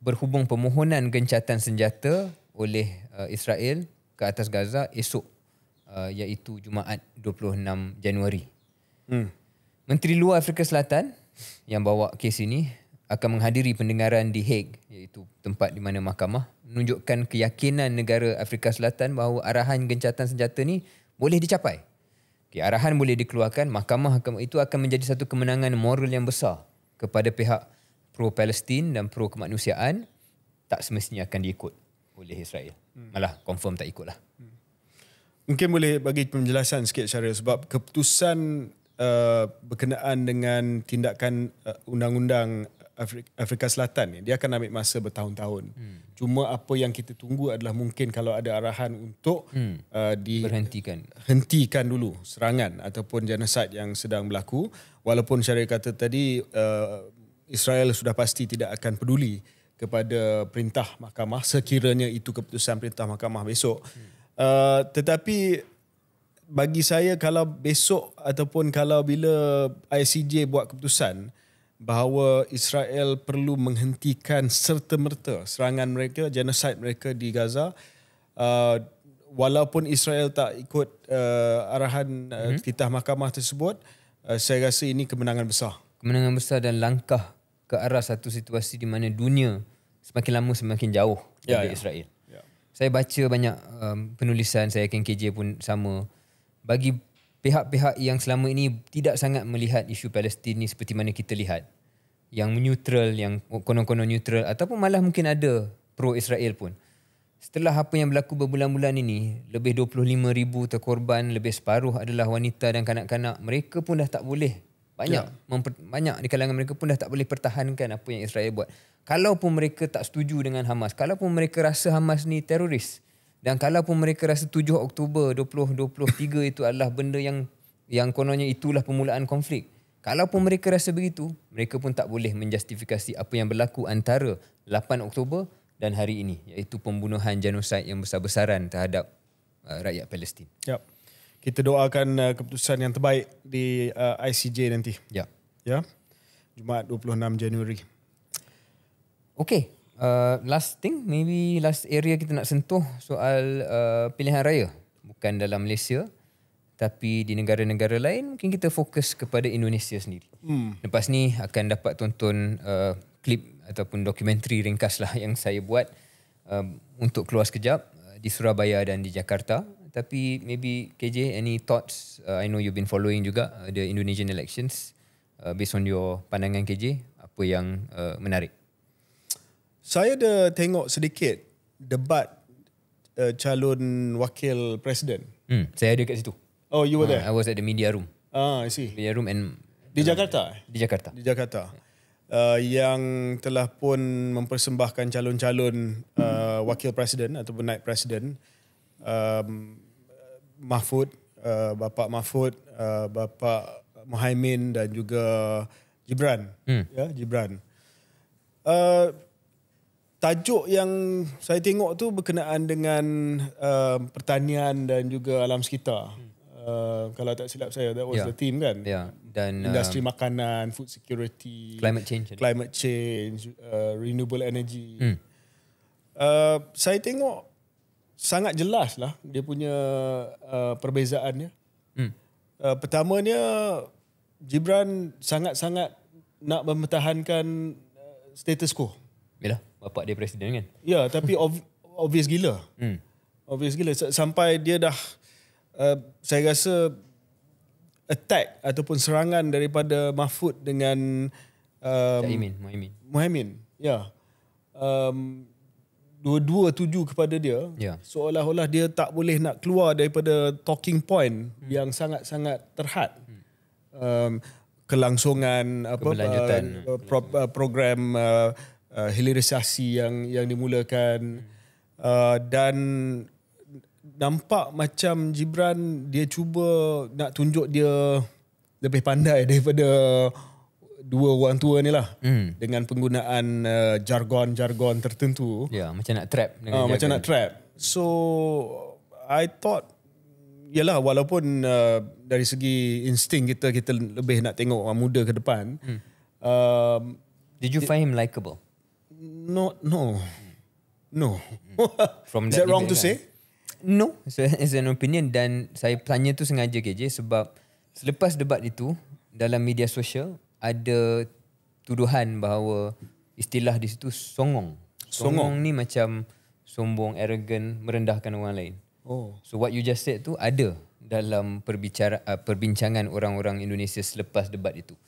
berhubung permohonan gencatan senjata oleh uh, Israel ke atas Gaza esok uh, iaitu Jumaat 26 Januari. Hmm. Menteri Luar Afrika Selatan yang bawa kes ini akan menghadiri pendengaran di Hague iaitu tempat di mana mahkamah menunjukkan keyakinan negara Afrika Selatan bahawa arahan gencatan senjata ini boleh dicapai. Okay, arahan boleh dikeluarkan, mahkamah itu akan menjadi satu kemenangan moral yang besar kepada pihak pro Palestin dan pro kemanusiaan tak semestinya akan diikut oleh Israel. Hmm. Malah confirm tak ikutlah. Hmm. Mungkin boleh bagi penjelasan sikit Syaril sebab keputusan uh, berkenaan dengan tindakan uh, undang-undang Afrika Selatan ni dia akan ambil masa bertahun-tahun. Hmm. Cuma apa yang kita tunggu adalah mungkin kalau ada arahan untuk hmm. uh, dihentikan hentikan dulu serangan ataupun genocide yang sedang berlaku. Walaupun Syarif kata tadi uh, Israel sudah pasti tidak akan peduli kepada perintah mahkamah sekiranya itu keputusan perintah mahkamah besok. Hmm. Uh, tetapi bagi saya kalau besok ataupun kalau bila ICJ buat keputusan bahawa Israel perlu menghentikan serta-merta serangan mereka, genosid mereka di Gaza. Uh, walaupun Israel tak ikut uh, arahan uh, titah mhm. mahkamah tersebut, uh, saya rasa ini kemenangan besar. Kemenangan besar dan langkah ke arah satu situasi di mana dunia semakin lama semakin jauh dari ya, ya. Israel. Ya. Saya baca banyak um, penulisan, saya yakin KJ pun sama. Bagi pihak-pihak yang selama ini tidak sangat melihat isu Palestin ni seperti mana kita lihat yang neutral yang konon-konon neutral ataupun malah mungkin ada pro Israel pun setelah apa yang berlaku berbulan-bulan ini lebih 25 ribu terkorban lebih separuh adalah wanita dan kanak-kanak mereka pun dah tak boleh banyak ya. banyak di kalangan mereka pun dah tak boleh pertahankan apa yang Israel buat kalaupun mereka tak setuju dengan Hamas kalaupun mereka rasa Hamas ni teroris hmm. Dan pun mereka rasa 7 Oktober 2023 itu adalah benda yang yang kononnya itulah permulaan konflik. kalau pun mereka rasa begitu, mereka pun tak boleh menjustifikasi apa yang berlaku antara 8 Oktober dan hari ini iaitu pembunuhan genosid yang besar-besaran terhadap uh, rakyat Palestin. Ya. Yep. Kita doakan uh, keputusan yang terbaik di uh, ICJ nanti. Ya. Yep. Ya. Yeah? Jumaat 26 Januari. Okey uh, last thing maybe last area kita nak sentuh soal uh, pilihan raya bukan dalam Malaysia tapi di negara-negara lain mungkin kita fokus kepada Indonesia sendiri hmm. lepas ni akan dapat tonton uh, klip ataupun dokumentari ringkas lah *laughs* yang saya buat uh, untuk keluar sekejap uh, di Surabaya dan di Jakarta tapi maybe KJ any thoughts uh, I know you've been following juga uh, the Indonesian elections uh, based on your pandangan KJ apa yang uh, menarik saya ada tengok sedikit debat uh, calon wakil presiden. Hmm, saya ada kat situ. Oh, you were uh, there. I was at the media room. Ah, I see. Media room and di Jakarta. Di Jakarta. Di Jakarta. Uh, yang telah pun mempersembahkan calon-calon uh, wakil presiden ataupun naib presiden um, Mahfud, uh, bapa Mahfud, uh, bapa Muhaimin dan juga Jibran, Hmm. Ya, Jibran. Uh, tajuk yang saya tengok tu berkenaan dengan uh, pertanian dan juga alam sekitar. Hmm. Uh, kalau tak silap saya, that was yeah. the theme kan? Yeah. Dan industri um, makanan, food security, climate change, climate change, uh, renewable energy. Hmm. Uh, saya tengok sangat jelas lah dia punya uh, perbezaannya. Hmm. Uh, pertamanya, Gibran sangat-sangat nak mempertahankan uh, status quo. Bila? bapak dia presiden kan? Ya, yeah, tapi ob- obvious gila. Hmm. Obvious gila. S- sampai dia dah, uh, saya rasa, attack ataupun serangan daripada Mahfud dengan... Um, Cahimin, Muhammad. Muhammad, ya. Yeah. Um, dua-dua tuju kepada dia. Yeah. Seolah-olah dia tak boleh nak keluar daripada talking point hmm. yang sangat-sangat terhad. Hmm. Um, kelangsungan apa uh, pro, uh, program uh, uh, hilirisasi yang yang dimulakan uh, dan nampak macam Jibran dia cuba nak tunjuk dia lebih pandai daripada dua orang tua ni lah mm. dengan penggunaan uh, jargon-jargon tertentu. Ya, yeah, macam nak trap. Uh, macam nak trap. So, I thought, yelah walaupun uh, dari segi insting kita, kita lebih nak tengok orang muda ke depan. Mm. Uh, Did you find him likable? No, no, no. *laughs* Is that wrong to say? No, so it's an opinion dan saya tanya tu sengaja KJ sebab selepas debat itu dalam media sosial ada tuduhan bahawa istilah di situ songong. songong. Songong ni macam sombong, arrogant, merendahkan orang lain. Oh. So what you just said tu ada dalam uh, perbincangan orang-orang Indonesia selepas debat itu.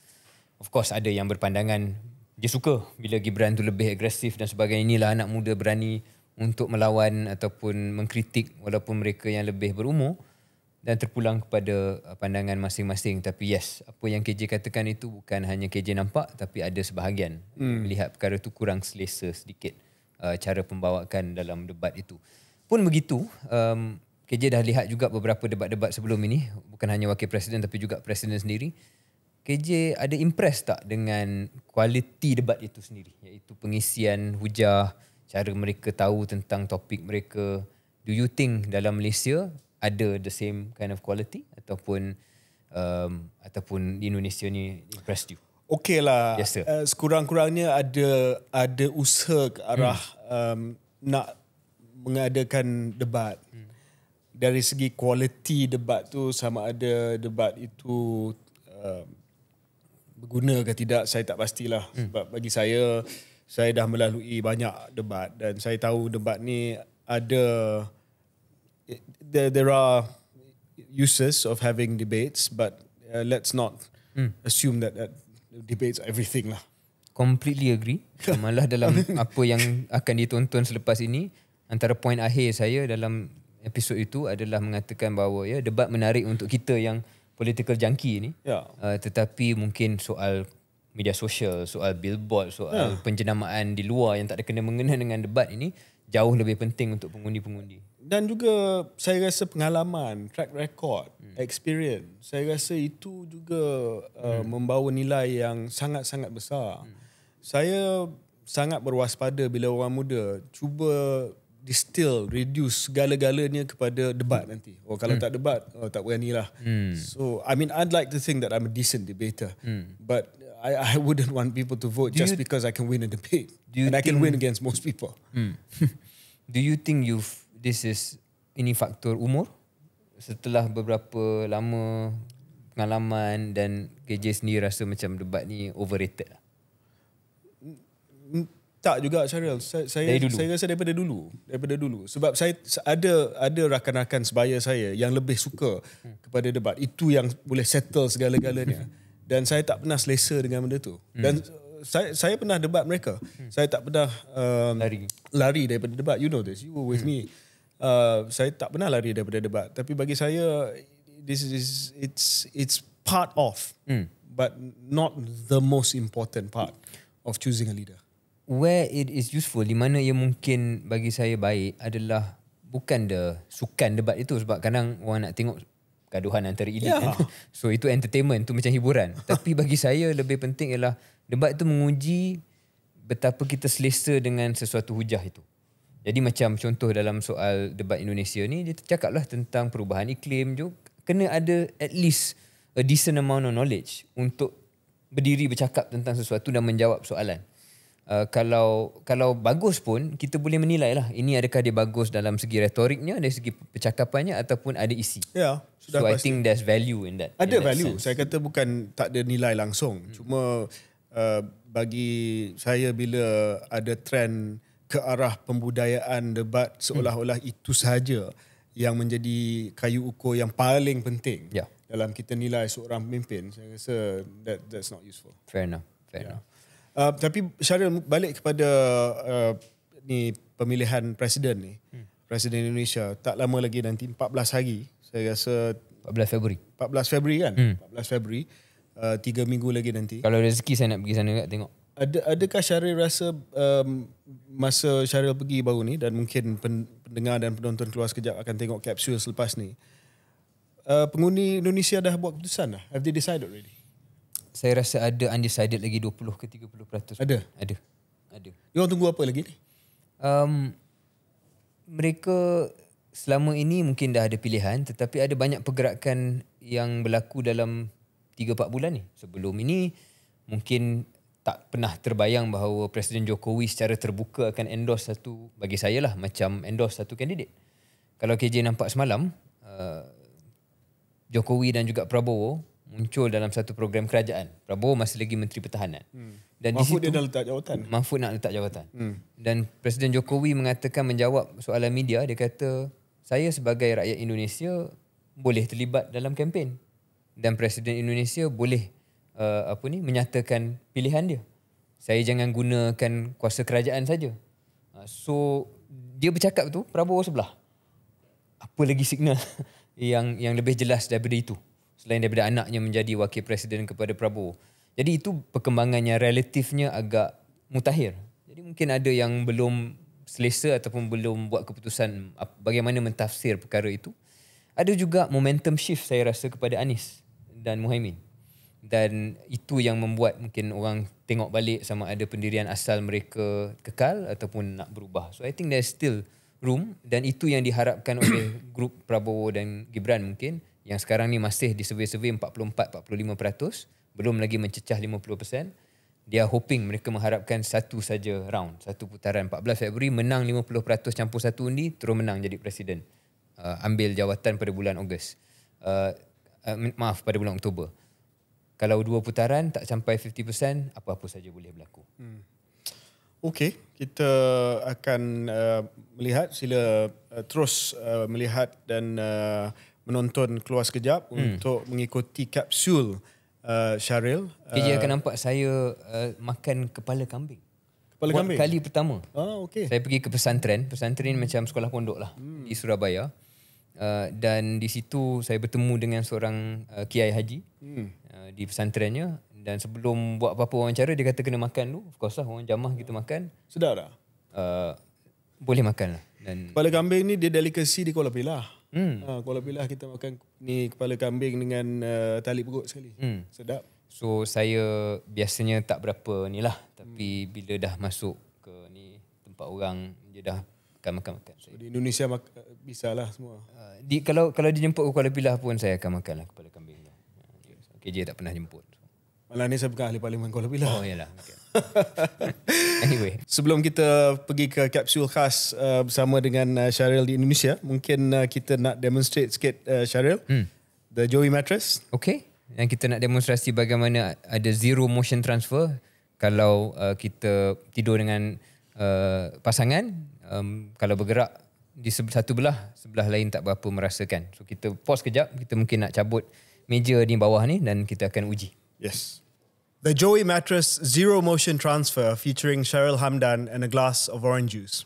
Of course ada yang berpandangan dia suka bila Gibran tu lebih agresif dan sebagainya inilah anak muda berani untuk melawan ataupun mengkritik walaupun mereka yang lebih berumur dan terpulang kepada uh, pandangan masing-masing tapi yes apa yang KJ katakan itu bukan hanya KJ nampak tapi ada sebahagian hmm. melihat perkara itu kurang selesa sedikit uh, cara pembawakan dalam debat itu pun begitu um, KJ dah lihat juga beberapa debat-debat sebelum ini bukan hanya wakil presiden tapi juga presiden sendiri KJ ada impress tak dengan kualiti debat itu sendiri? Iaitu pengisian hujah, cara mereka tahu tentang topik mereka. Do you think dalam Malaysia ada the same kind of quality? Ataupun um, ataupun di Indonesia ni impress you? Okay lah. Yes, uh, sekurang-kurangnya ada ada usaha ke arah hmm. um, nak mengadakan debat. Hmm. Dari segi kualiti debat tu sama ada debat itu um, berguna ke tidak saya tak pastilah hmm. sebab bagi saya saya dah melalui banyak debat dan saya tahu debat ni ada there, there are uses of having debates but uh, let's not hmm. assume that, that debates everything lah completely agree *laughs* malah dalam *laughs* apa yang akan ditonton selepas ini antara poin akhir saya dalam episod itu adalah mengatakan bahawa ya debat menarik untuk kita yang political junkie ni. Ya. Uh, tetapi mungkin soal media sosial, soal billboard, soal ya. penjenamaan di luar yang tak ada kena mengena dengan debat ini jauh lebih penting untuk pengundi-pengundi. Dan juga saya rasa pengalaman, track record, hmm. experience, saya rasa itu juga uh, hmm. membawa nilai yang sangat-sangat besar. Hmm. Saya sangat berwaspada bila orang muda cuba distill, reduce segala-galanya kepada debat nanti. Oh kalau mm. tak debat, oh tak beranilah. Mm. So I mean I'd like to think that I'm a decent debater. Mm. But I I wouldn't want people to vote do just you, because I can win a *laughs* debate. and think, I can win against most people. Mm. *laughs* do you think you've this is ini faktor umur setelah beberapa lama pengalaman dan KJ sendiri rasa macam debat ni overrated lah. Hmm, hmm, tak juga Syaril. Saya saya, saya rasa daripada dulu. Daripada dulu. Sebab saya ada ada rakan-rakan sebaya saya yang lebih suka hmm. kepada debat. Itu yang boleh settle segala-galanya. Dan saya tak pernah selesa dengan benda tu. Hmm. Dan hmm. saya saya pernah debat mereka. Hmm. Saya tak pernah um, lari lari daripada debat. You know this. You with hmm. me. Uh, saya tak pernah lari daripada debat. Tapi bagi saya this is it's it's part of hmm. but not the most important part of choosing a leader where it is useful di mana ia mungkin bagi saya baik adalah bukan the sukan debat itu sebab kadang orang nak tengok gaduhan antara elit yeah. *laughs* so itu entertainment itu macam hiburan *laughs* tapi bagi saya lebih penting ialah debat itu menguji betapa kita selesa dengan sesuatu hujah itu jadi macam contoh dalam soal debat Indonesia ni dia cakap lah tentang perubahan iklim tu kena ada at least a decent amount of knowledge untuk berdiri bercakap tentang sesuatu dan menjawab soalan uh, kalau kalau bagus pun kita boleh menilai lah ini adakah dia bagus dalam segi retoriknya dari segi percakapannya ataupun ada isi yeah, sudah so pasti. I think there's value in that ada in value that saya kata bukan tak ada nilai langsung hmm. cuma uh, bagi saya bila ada trend ke arah pembudayaan debat hmm. seolah-olah hmm. itu saja yang menjadi kayu ukur yang paling penting yeah. dalam kita nilai seorang pemimpin saya rasa that that's not useful fair enough fair yeah. enough Uh, tapi Syaril balik kepada uh, ni pemilihan presiden ni. Hmm. Presiden Indonesia tak lama lagi nanti 14 hari. Saya rasa 14 Februari. 14 Februari kan? Hmm. 14 Februari. Uh, tiga minggu lagi nanti. Kalau rezeki saya nak pergi sana juga tengok. Ada adakah Syaril rasa um, masa Syaril pergi baru ni dan mungkin pendengar dan penonton keluar sekejap akan tengok kapsul selepas ni. Uh, penghuni Indonesia dah buat keputusan dah? Have they decided already? saya rasa ada undecided lagi 20 ke 30 peratus. Ada? Ada. Ada. Dia orang tunggu apa lagi ni? Um, mereka selama ini mungkin dah ada pilihan tetapi ada banyak pergerakan yang berlaku dalam 3-4 bulan ni. Sebelum ini mungkin tak pernah terbayang bahawa Presiden Jokowi secara terbuka akan endorse satu, bagi saya lah, macam endorse satu kandidat. Kalau KJ nampak semalam, uh, Jokowi dan juga Prabowo muncul dalam satu program kerajaan. Prabowo masih lagi Menteri Pertahanan. Hmm. Dan Mahfud di situ, dia nak letak jawatan. Mahfud nak letak jawatan. Hmm. Dan Presiden Jokowi mengatakan menjawab soalan media, dia kata, saya sebagai rakyat Indonesia boleh terlibat dalam kempen. Dan Presiden Indonesia boleh uh, apa ni menyatakan pilihan dia. Saya jangan gunakan kuasa kerajaan saja. Uh, so, dia bercakap tu, Prabowo sebelah. Apa lagi signal *laughs* yang yang lebih jelas daripada itu? selain daripada anaknya menjadi wakil presiden kepada Prabowo. Jadi itu perkembangan yang relatifnya agak mutakhir. Jadi mungkin ada yang belum selesa ataupun belum buat keputusan bagaimana mentafsir perkara itu. Ada juga momentum shift saya rasa kepada Anis dan Muhaimin. Dan itu yang membuat mungkin orang tengok balik sama ada pendirian asal mereka kekal ataupun nak berubah. So I think there's still room dan itu yang diharapkan oleh *clears throat* grup Prabowo dan Gibran mungkin yang sekarang ni masih di survey-survey 44-45%, belum lagi mencecah 50%, dia hoping mereka mengharapkan satu saja round, satu putaran 14 Februari, menang 50% campur satu undi, terus menang jadi presiden. Uh, ambil jawatan pada bulan Ogos. Uh, uh, maaf, pada bulan Oktober. Kalau dua putaran tak sampai 50%, apa-apa saja boleh berlaku. Hmm. Okey, kita akan uh, melihat. Sila uh, terus uh, melihat dan... Uh, menonton keluar sekejap hmm. untuk mengikuti kapsul uh, Syaril. Dia uh, akan nampak saya uh, makan kepala kambing. Kepala Buat kambing? Kali pertama. Ah, okay. Saya pergi ke pesantren. Pesantren macam sekolah pondok lah hmm. di Surabaya. Uh, dan di situ saya bertemu dengan seorang uh, kiai haji hmm. uh, di pesantrennya dan sebelum buat apa-apa wawancara dia kata kena makan dulu of course lah orang jamah kita makan sedar tak? Uh, boleh makan lah kepala kambing ni dia delikasi di Kuala Pilah Hmm. Ha, ah, kalau bila kita makan ni kepala kambing dengan uh, tali perut sekali. Hmm. Sedap. So saya biasanya tak berapa ni lah. Tapi hmm. bila dah masuk ke ni tempat orang dia dah akan makan-makan. So, di Indonesia mak- ah, lah semua. Uh, di, kalau kalau dijemput ke Kuala Pilah pun saya akan makan lah kepala kambing. KJ tak pernah jemput. Malah ni saya bukan ahli parlimen Kuala Pilah. Oh iyalah. Okay. *laughs* anyway, sebelum kita pergi ke kapsul khas uh, bersama dengan uh, Syaril di Indonesia, mungkin uh, kita nak demonstrate sikit uh, Syaril. Hmm. The Joey mattress. Okay. Yang kita nak demonstrasi bagaimana ada zero motion transfer kalau uh, kita tidur dengan uh, pasangan um, kalau bergerak di satu belah sebelah lain tak berapa merasakan. So kita pause kejap, kita mungkin nak cabut meja di bawah ni dan kita akan uji. Yes. The Joey Mattress Zero Motion Transfer featuring Cheryl Hamdan and a glass of orange juice.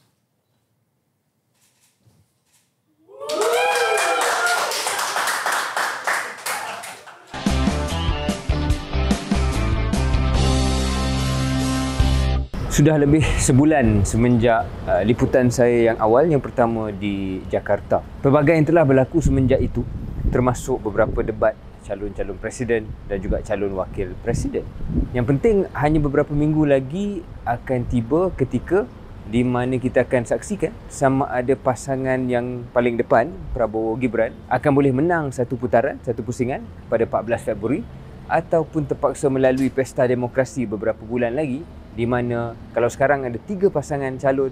Sudah lebih sebulan semenjak uh, liputan saya yang awal yang pertama di Jakarta. Pelbagai yang telah berlaku semenjak itu termasuk beberapa debat calon-calon presiden dan juga calon wakil presiden. Yang penting hanya beberapa minggu lagi akan tiba ketika di mana kita akan saksikan sama ada pasangan yang paling depan Prabowo Gibran akan boleh menang satu putaran, satu pusingan pada 14 Februari ataupun terpaksa melalui pesta demokrasi beberapa bulan lagi di mana kalau sekarang ada tiga pasangan calon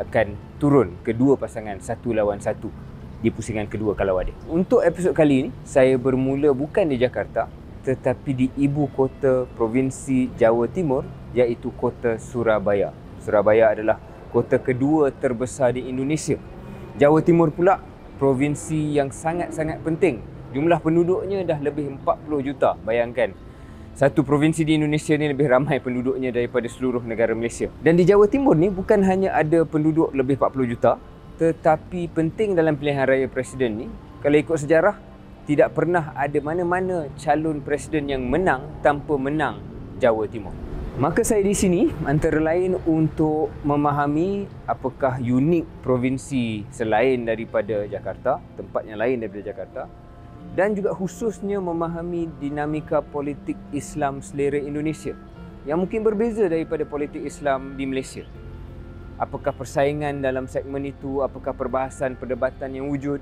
akan turun kedua pasangan satu lawan satu di pusingan kedua kalau ada. Untuk episod kali ini, saya bermula bukan di Jakarta tetapi di ibu kota provinsi Jawa Timur iaitu kota Surabaya. Surabaya adalah kota kedua terbesar di Indonesia. Jawa Timur pula provinsi yang sangat-sangat penting. Jumlah penduduknya dah lebih 40 juta. Bayangkan satu provinsi di Indonesia ni lebih ramai penduduknya daripada seluruh negara Malaysia. Dan di Jawa Timur ni bukan hanya ada penduduk lebih 40 juta, tetapi penting dalam pilihan raya presiden ni kalau ikut sejarah tidak pernah ada mana-mana calon presiden yang menang tanpa menang Jawa Timur. Maka saya di sini antara lain untuk memahami apakah unik provinsi selain daripada Jakarta, tempat yang lain daripada Jakarta dan juga khususnya memahami dinamika politik Islam selera Indonesia yang mungkin berbeza daripada politik Islam di Malaysia apakah persaingan dalam segmen itu, apakah perbahasan perdebatan yang wujud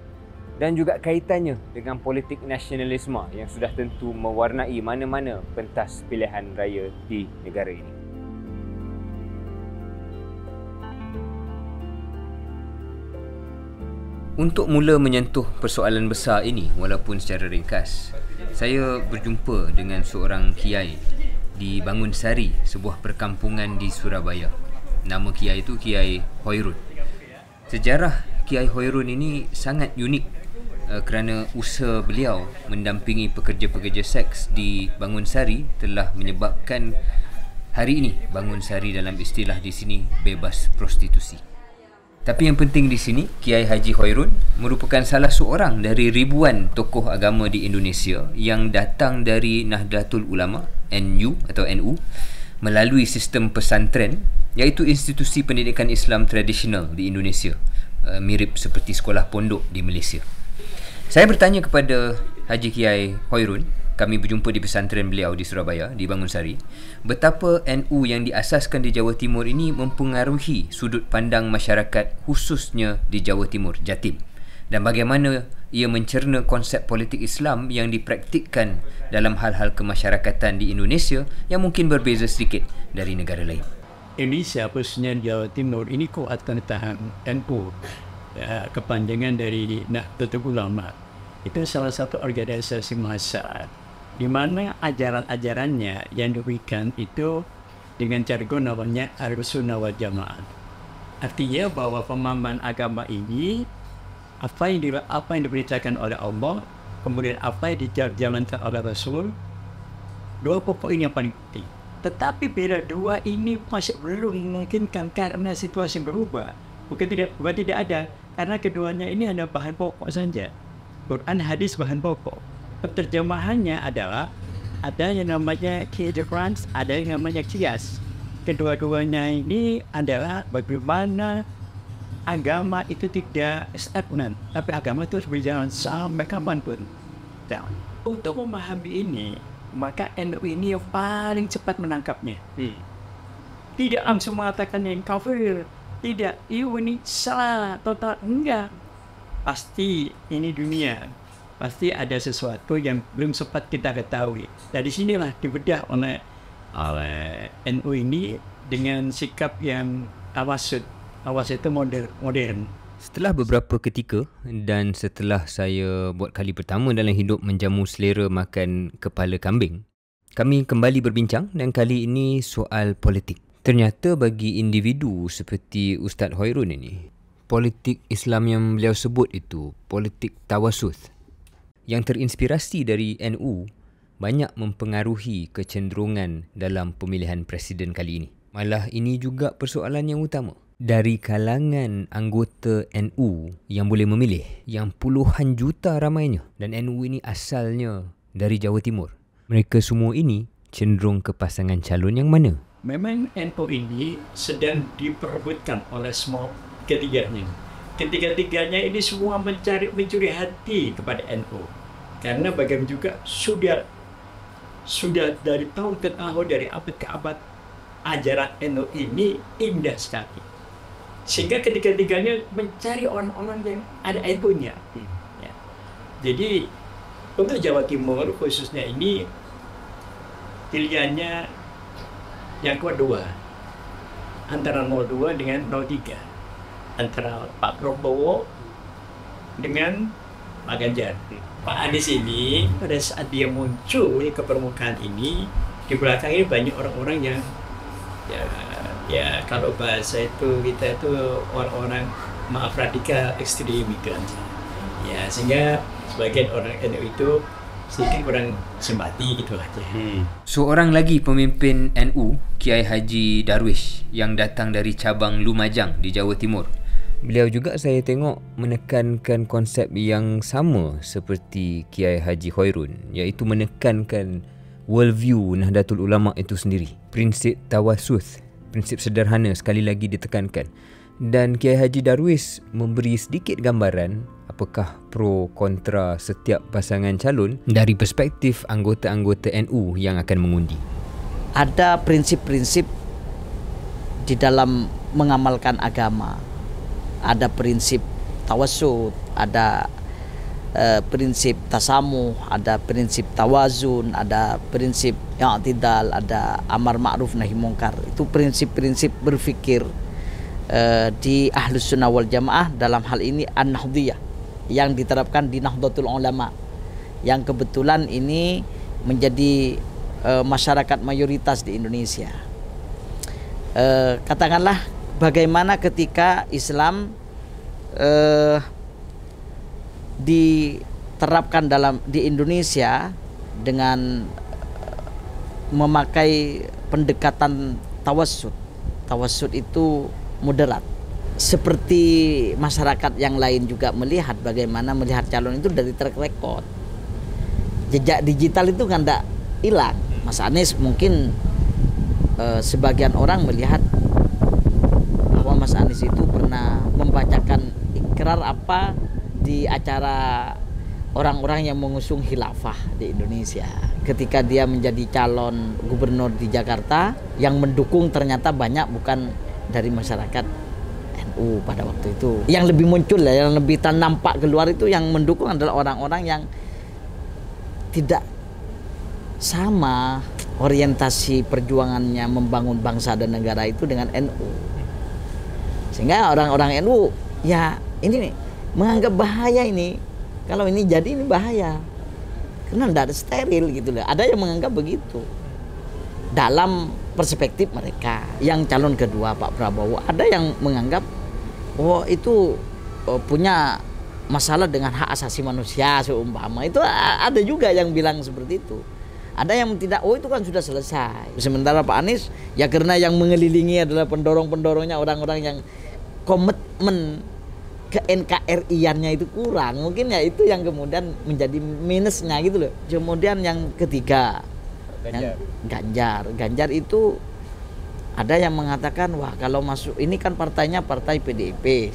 dan juga kaitannya dengan politik nasionalisme yang sudah tentu mewarnai mana-mana pentas pilihan raya di negara ini. Untuk mula menyentuh persoalan besar ini walaupun secara ringkas, saya berjumpa dengan seorang kiai di Bangun Sari, sebuah perkampungan di Surabaya nama kiai itu kiai Hoirun. Sejarah kiai Hoirun ini sangat unik eh, kerana usaha beliau mendampingi pekerja-pekerja seks di Bangun Sari telah menyebabkan hari ini Bangun Sari dalam istilah di sini bebas prostitusi. Tapi yang penting di sini, Kiai Haji Hoirun merupakan salah seorang dari ribuan tokoh agama di Indonesia yang datang dari Nahdlatul Ulama, NU atau NU, melalui sistem pesantren iaitu institusi pendidikan Islam tradisional di Indonesia eh, mirip seperti sekolah pondok di Malaysia. Saya bertanya kepada Haji Kiai Hoirun, kami berjumpa di pesantren beliau di Surabaya di Bangunsari, betapa NU yang diasaskan di Jawa Timur ini mempengaruhi sudut pandang masyarakat khususnya di Jawa Timur Jatim dan bagaimana ia mencerna konsep politik Islam yang dipraktikkan dalam hal-hal kemasyarakatan di Indonesia yang mungkin berbeza sedikit dari negara lain. Indonesia khususnya Jawa Timur ini kok akan tahan NPO uh, ya, kepanjangan dari Nahdlatul Ulama itu salah satu organisasi masyarakat di mana ajaran-ajarannya yang diberikan itu dengan jargon namanya Al-Sunnah wa artinya bahwa pemahaman agama ini apa yang di, apa yang diberitakan oleh Allah kemudian apa yang dijalankan oleh Rasul dua pokok ini yang paling penting tetapi pilihan dua ini masih belum memungkinkan karena situasi berubah. Bukan tidak, berubah tidak ada. Karena keduanya ini hanya bahan pokok saja. Quran hadis bahan pokok. Penterjemahannya adalah ada yang namanya kejerans, ada yang namanya kias. Kedua-duanya ini adalah bagaimana agama itu tidak stagnan, tapi agama itu berjalan sampai kapanpun. untuk memahami ini, maka NU ini yang paling cepat menangkapnya. Hmm. Tidak langsung mengatakan yang kafir, tidak, you ini salah, total enggak. Pasti ini dunia, pasti ada sesuatu yang belum sempat kita ketahui. Dari sinilah dibedah oleh oleh NU ini dengan sikap yang awasud, awas itu modern, modern. Setelah beberapa ketika dan setelah saya buat kali pertama dalam hidup menjamu selera makan kepala kambing, kami kembali berbincang dan kali ini soal politik. Ternyata bagi individu seperti Ustaz Hoirun ini, politik Islam yang beliau sebut itu, politik tawasuth, yang terinspirasi dari NU banyak mempengaruhi kecenderungan dalam pemilihan presiden kali ini. Malah ini juga persoalan yang utama dari kalangan anggota NU yang boleh memilih yang puluhan juta ramainya dan NU ini asalnya dari Jawa Timur. Mereka semua ini cenderung ke pasangan calon yang mana? Memang NU ini sedang diperebutkan oleh semua ketiganya. Ketiga-tiganya ini semua mencari mencuri hati kepada NU. Karena bagaimana juga sudah sudah dari tahun ke tahun dari abad ke abad ajaran NU ini indah sekali. sehingga ketiga-tiganya mencari orang-orang yang ada air hmm. ya. jadi untuk Jawa Timur khususnya ini pilihannya yang kuat dua antara 02 dengan 03 antara Pak Prabowo dengan Pak Ganjar Pak Anies ini pada saat dia muncul ke permukaan ini di belakang ini banyak orang-orang yang ya ya kalau bahasa itu kita itu orang-orang maaf radikal ekstrim itu ya sehingga sebagian orang NU itu sedikit kurang simpati gitu aja. Lah, ya. Hmm. Seorang lagi pemimpin NU Kiai Haji Darwish yang datang dari cabang Lumajang di Jawa Timur. Beliau juga saya tengok menekankan konsep yang sama seperti Kiai Haji Khairun iaitu menekankan worldview Nahdlatul Ulama itu sendiri, prinsip tawasuth prinsip sederhana sekali lagi ditekankan dan Kiai Haji Darwis memberi sedikit gambaran apakah pro kontra setiap pasangan calon dari perspektif anggota-anggota NU yang akan mengundi. Ada prinsip-prinsip di dalam mengamalkan agama. Ada prinsip tawasud, ada Eh, prinsip tasamu ada prinsip tawazun, ada prinsip yang tidak, ada amar ma'ruf nahi mungkar. Itu prinsip-prinsip berfikir uh, di ahlus sunnah wal jamaah dalam hal ini an-nahdiyah yang diterapkan di Nahdlatul Ulama yang kebetulan ini menjadi uh, masyarakat mayoritas di Indonesia. Uh, katakanlah bagaimana ketika Islam uh, diterapkan dalam di Indonesia dengan eh, memakai pendekatan tawasud. Tawasud itu moderat. Seperti masyarakat yang lain juga melihat bagaimana melihat calon itu dari track record. Jejak digital itu kan tidak hilang. Mas Anies mungkin e, sebagian orang melihat bahwa Mas Anies itu pernah membacakan ikrar apa di acara orang-orang yang mengusung khilafah di Indonesia. Ketika dia menjadi calon gubernur di Jakarta, yang mendukung ternyata banyak bukan dari masyarakat NU pada waktu itu. Yang lebih muncul ya, yang lebih nampak keluar itu yang mendukung adalah orang-orang yang tidak sama orientasi perjuangannya membangun bangsa dan negara itu dengan NU. Sehingga orang-orang NU ya ini nih menganggap bahaya ini kalau ini jadi ini bahaya karena tidak ada steril gitu loh ada yang menganggap begitu dalam perspektif mereka yang calon kedua Pak Prabowo ada yang menganggap oh itu oh, punya masalah dengan hak asasi manusia seumpama itu ada juga yang bilang seperti itu ada yang tidak oh itu kan sudah selesai sementara Pak Anies ya karena yang mengelilingi adalah pendorong-pendorongnya orang-orang yang komitmen ke NKRI-annya itu kurang. Mungkin ya itu yang kemudian menjadi minusnya gitu loh. Kemudian yang ketiga, Ganjar. Yang Ganjar. Ganjar itu ada yang mengatakan, wah kalau masuk, ini kan partainya partai PDIP.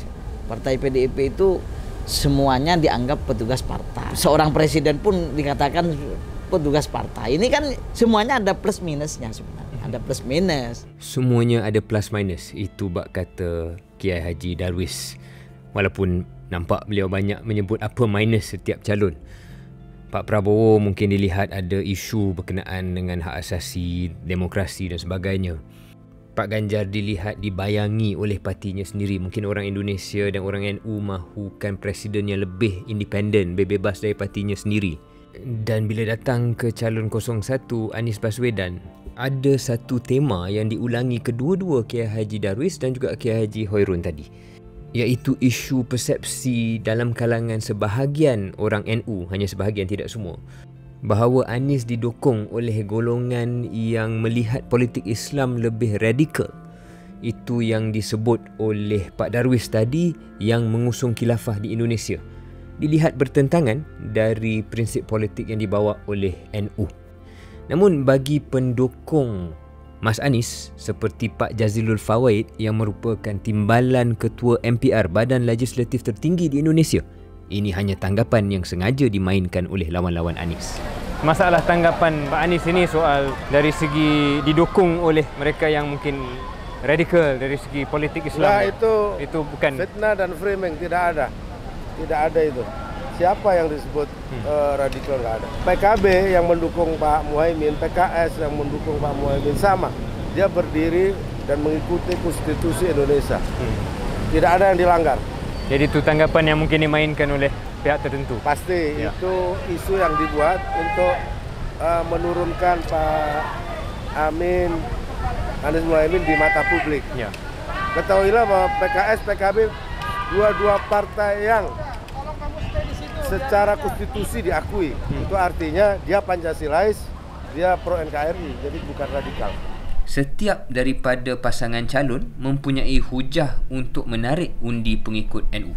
Partai PDIP itu semuanya dianggap petugas partai. Seorang presiden pun dikatakan petugas partai. Ini kan semuanya ada plus minusnya sebenarnya. Ada plus minus. Semuanya ada plus minus. Itu bak kata Kiai Haji Darwis walaupun nampak beliau banyak menyebut apa minus setiap calon. Pak Prabowo mungkin dilihat ada isu berkenaan dengan hak asasi, demokrasi dan sebagainya. Pak Ganjar dilihat dibayangi oleh partinya sendiri. Mungkin orang Indonesia dan orang NU mahukan presiden yang lebih independen, bebas dari partinya sendiri. Dan bila datang ke calon 01 Anies Baswedan, ada satu tema yang diulangi kedua-dua Kiai Haji Darwis dan juga Kiai Haji Hoirun tadi iaitu isu persepsi dalam kalangan sebahagian orang NU hanya sebahagian tidak semua bahawa Anis didukung oleh golongan yang melihat politik Islam lebih radikal itu yang disebut oleh Pak Darwis tadi yang mengusung khilafah di Indonesia dilihat bertentangan dari prinsip politik yang dibawa oleh NU namun bagi pendukung Mas Anis seperti Pak Jazilul Fawait yang merupakan timbalan ketua MPR Badan Legislatif Tertinggi di Indonesia. Ini hanya tanggapan yang sengaja dimainkan oleh lawan-lawan Anis. Masalah tanggapan Pak Anis ini soal dari segi didukung oleh mereka yang mungkin radikal dari segi politik Islam. Ya, itu, itu bukan fitnah dan framing tidak ada. Tidak ada itu. siapa yang disebut hmm. uh, radikal nggak ada. PKB yang mendukung Pak Muhaimin, PKS yang mendukung Pak Muhaimin sama. Dia berdiri dan mengikuti konstitusi Indonesia. Hmm. Tidak ada yang dilanggar. Jadi itu tanggapan yang mungkin dimainkan oleh pihak tertentu. Pasti ya. itu isu yang dibuat untuk uh, menurunkan Pak Amin Anies Muhaimin di mata publik. Ya. Ketahuilah bahwa PKS, PKB dua-dua partai yang secara konstitusi diakui. Hmm. Itu artinya dia Pancasilais, dia pro NKRI, jadi bukan radikal. Setiap daripada pasangan calon mempunyai hujah untuk menarik undi pengikut NU.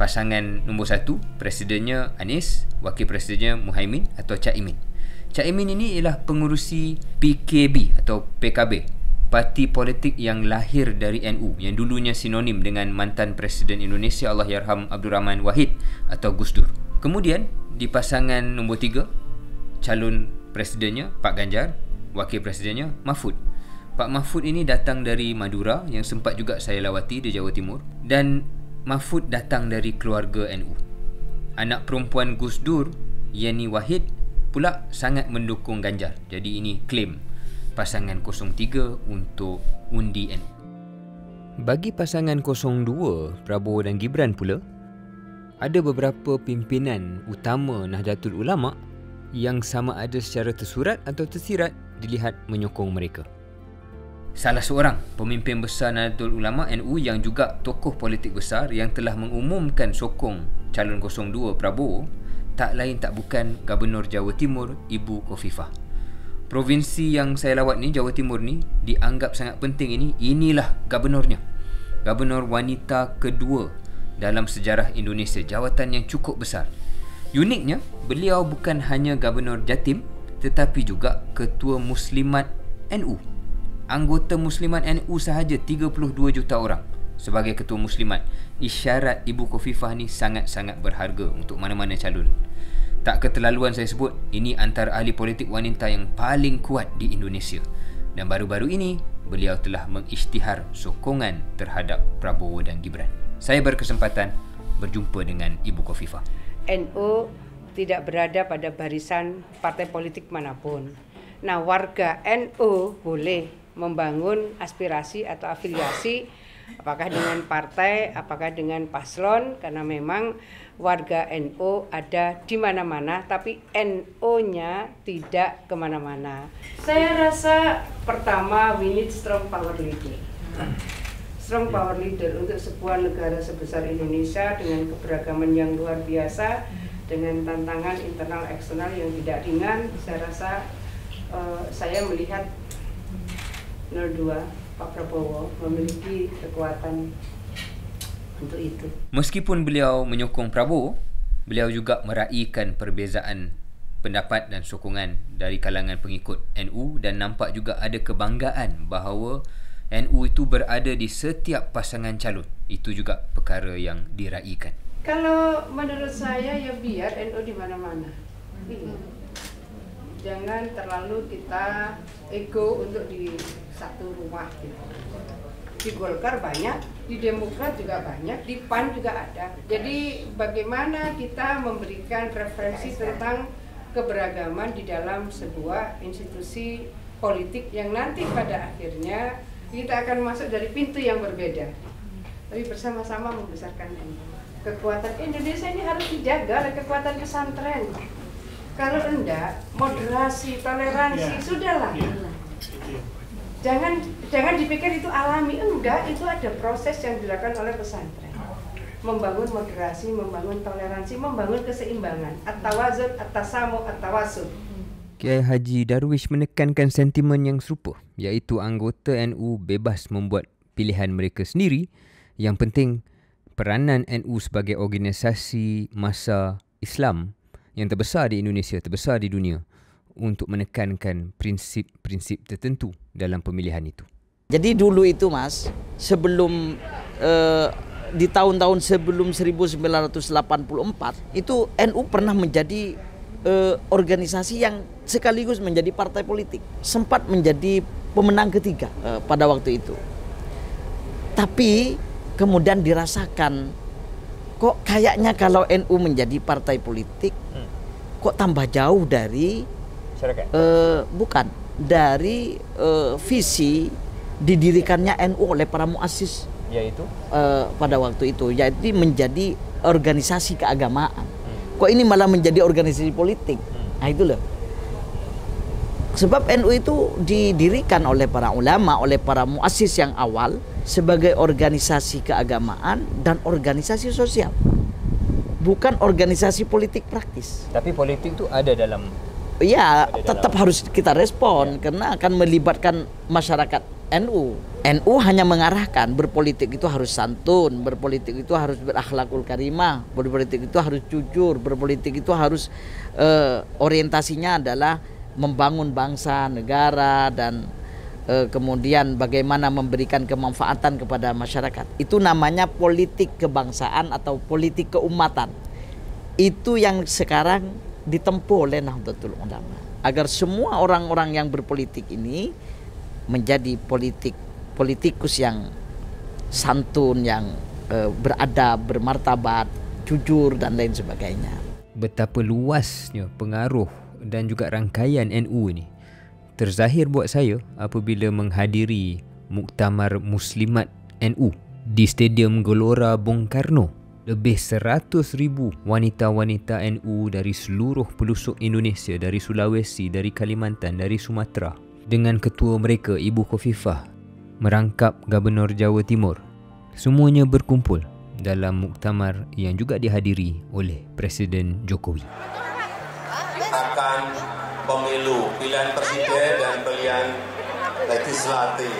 Pasangan nombor satu, presidennya Anies, wakil presidennya Muhaimin atau Cak Imin. Cak Imin ini ialah pengurusi PKB atau PKB, parti politik yang lahir dari NU yang dulunya sinonim dengan mantan presiden Indonesia Allahyarham Abdul Rahman Wahid atau Gus Dur. Kemudian di pasangan nombor tiga calon presidennya Pak Ganjar, wakil presidennya Mahfud. Pak Mahfud ini datang dari Madura yang sempat juga saya lawati di Jawa Timur dan Mahfud datang dari keluarga NU. Anak perempuan Gus Dur, Yeni Wahid pula sangat mendukung Ganjar. Jadi ini klaim pasangan 03 untuk undi NU. Bagi pasangan 02, Prabowo dan Gibran pula, ada beberapa pimpinan utama Nahdlatul Ulama yang sama ada secara tersurat atau tersirat dilihat menyokong mereka. Salah seorang pemimpin besar Nahdlatul Ulama NU yang juga tokoh politik besar yang telah mengumumkan sokong calon 02 Prabowo tak lain tak bukan Gubernur Jawa Timur Ibu Kofifah provinsi yang saya lawat ni Jawa Timur ni dianggap sangat penting ini inilah gubernurnya gubernur wanita kedua dalam sejarah Indonesia jawatan yang cukup besar uniknya beliau bukan hanya gubernur Jatim tetapi juga ketua Muslimat NU anggota Muslimat NU sahaja 32 juta orang sebagai ketua Muslimat isyarat ibu Kofifah ni sangat-sangat berharga untuk mana-mana calon tak keterlaluan saya sebut, ini antara ahli politik wanita yang paling kuat di Indonesia. Dan baru-baru ini, beliau telah mengisytihar sokongan terhadap Prabowo dan Gibran. Saya berkesempatan berjumpa dengan Ibu Kofifa. NU tidak berada pada barisan partai politik manapun. Nah, warga NU boleh membangun aspirasi atau afiliasi apakah dengan partai, apakah dengan paslon karena memang warga NO ada di mana-mana tapi NO-nya tidak kemana-mana. Saya rasa pertama we need strong power leader. Strong power leader untuk sebuah negara sebesar Indonesia dengan keberagaman yang luar biasa, dengan tantangan internal eksternal yang tidak ringan, saya rasa uh, saya melihat 02 Pak Prabowo memiliki kekuatan untuk itu. Meskipun beliau menyokong Prabowo, beliau juga meraihkan perbezaan pendapat dan sokongan dari kalangan pengikut NU dan nampak juga ada kebanggaan bahawa NU itu berada di setiap pasangan calon. Itu juga perkara yang diraihkan. Kalau menurut saya ya biar NU di mana-mana. jangan terlalu kita ego untuk di satu rumah gitu. Di Golkar banyak, di Demokrat juga banyak, di PAN juga ada. Jadi bagaimana kita memberikan referensi tentang keberagaman di dalam sebuah institusi politik yang nanti pada akhirnya kita akan masuk dari pintu yang berbeda. Tapi bersama-sama membesarkan ini. Kekuatan Indonesia ini harus dijaga oleh kekuatan pesantren. Kalau enggak, moderasi, toleransi, ya. sudahlah. Ya. Jangan jangan dipikir itu alami. Enggak, itu ada proses yang dilakukan oleh pesantren. Membangun moderasi, membangun toleransi, membangun keseimbangan. At-tawazud, at-tasamu, at-tawasud. Kiai Haji Darwish menekankan sentimen yang serupa, iaitu anggota NU bebas membuat pilihan mereka sendiri. Yang penting, peranan NU sebagai organisasi masa Islam yang terbesar di Indonesia, terbesar di dunia untuk menekankan prinsip-prinsip tertentu dalam pemilihan itu. Jadi dulu itu Mas, sebelum uh, di tahun-tahun sebelum 1984 itu NU pernah menjadi uh, organisasi yang sekaligus menjadi partai politik, sempat menjadi pemenang ketiga uh, pada waktu itu. Tapi kemudian dirasakan kok kayaknya kalau NU menjadi partai politik hmm. kok tambah jauh dari Uh, bukan dari uh, visi didirikannya NU oleh para muasis yaitu uh, pada waktu itu jadi menjadi organisasi keagamaan hmm. kok ini malah menjadi organisasi politik hmm. nah itu loh sebab NU itu didirikan oleh para ulama oleh para muasis yang awal sebagai organisasi keagamaan dan organisasi sosial bukan organisasi politik praktis. Tapi politik itu ada dalam Iya, tetap dalam. harus kita respon ya. karena akan melibatkan masyarakat NU. NU hanya mengarahkan berpolitik itu harus santun, berpolitik itu harus berakhlakul karimah, berpolitik itu harus jujur, berpolitik itu harus uh, orientasinya adalah membangun bangsa, negara dan Eh, kemudian bagaimana memberikan kemanfaatan kepada masyarakat. Itu namanya politik kebangsaan atau politik keumatan. Itu yang sekarang ditempuh oleh Nahdlatul Ulama. Agar semua orang-orang yang berpolitik ini menjadi politik politikus yang santun, yang uh, beradab, bermartabat, jujur dan lain sebagainya. Betapa luasnya pengaruh dan juga rangkaian NU ini terzahir buat saya apabila menghadiri Muktamar Muslimat NU di Stadium Gelora Bung Karno. Lebih ribu wanita-wanita NU dari seluruh pelusuk Indonesia, dari Sulawesi, dari Kalimantan, dari Sumatera dengan ketua mereka Ibu Kofifah merangkap Gubernur Jawa Timur. Semuanya berkumpul dalam muktamar yang juga dihadiri oleh Presiden Jokowi. Akan pemilu, pilihan presiden dan pilihan legislatif.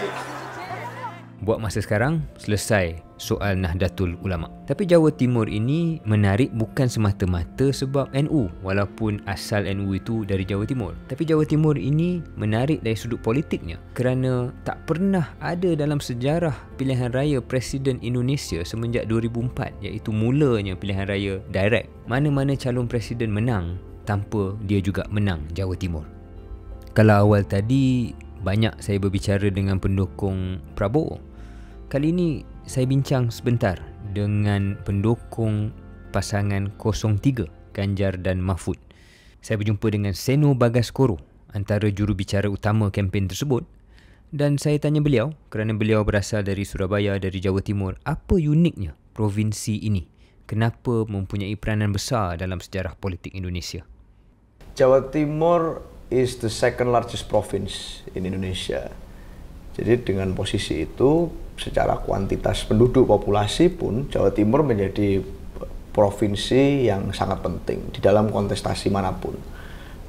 Buat masa sekarang, selesai soal Nahdlatul Ulama. Tapi Jawa Timur ini menarik bukan semata-mata sebab NU walaupun asal NU itu dari Jawa Timur. Tapi Jawa Timur ini menarik dari sudut politiknya kerana tak pernah ada dalam sejarah pilihan raya presiden Indonesia semenjak 2004 iaitu mulanya pilihan raya direct. Mana-mana calon presiden menang tanpa dia juga menang Jawa Timur. Kalau awal tadi banyak saya berbicara dengan pendukung Prabowo. Kali ini saya bincang sebentar dengan pendukung pasangan 03 Ganjar dan Mahfud. Saya berjumpa dengan Seno Bagas Koro antara jurubicara utama kempen tersebut dan saya tanya beliau kerana beliau berasal dari Surabaya dari Jawa Timur apa uniknya provinsi ini kenapa mempunyai peranan besar dalam sejarah politik Indonesia? Jawa Timur is the second largest province in Indonesia. Jadi dengan posisi itu secara kuantitas penduduk populasi pun Jawa Timur menjadi provinsi yang sangat penting di dalam kontestasi manapun.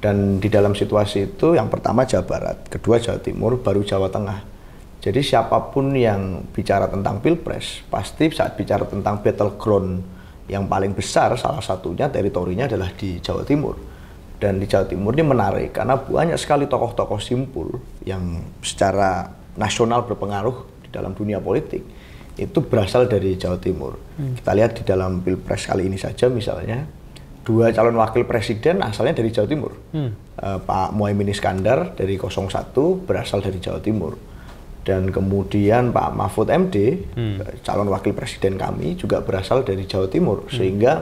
Dan di dalam situasi itu yang pertama Jawa Barat, kedua Jawa Timur, baru Jawa Tengah. Jadi siapapun yang bicara tentang Pilpres pasti saat bicara tentang battleground yang paling besar salah satunya teritorinya adalah di Jawa Timur. Dan di Jawa Timur ini menarik karena banyak sekali tokoh-tokoh simpul yang secara nasional berpengaruh di dalam dunia politik itu berasal dari Jawa Timur. Hmm. Kita lihat di dalam pilpres kali ini saja misalnya dua calon wakil presiden asalnya dari Jawa Timur. Hmm. Eh, Pak Muhaimin Iskandar dari 01 berasal dari Jawa Timur dan kemudian Pak Mahfud MD hmm. calon wakil presiden kami juga berasal dari Jawa Timur hmm. sehingga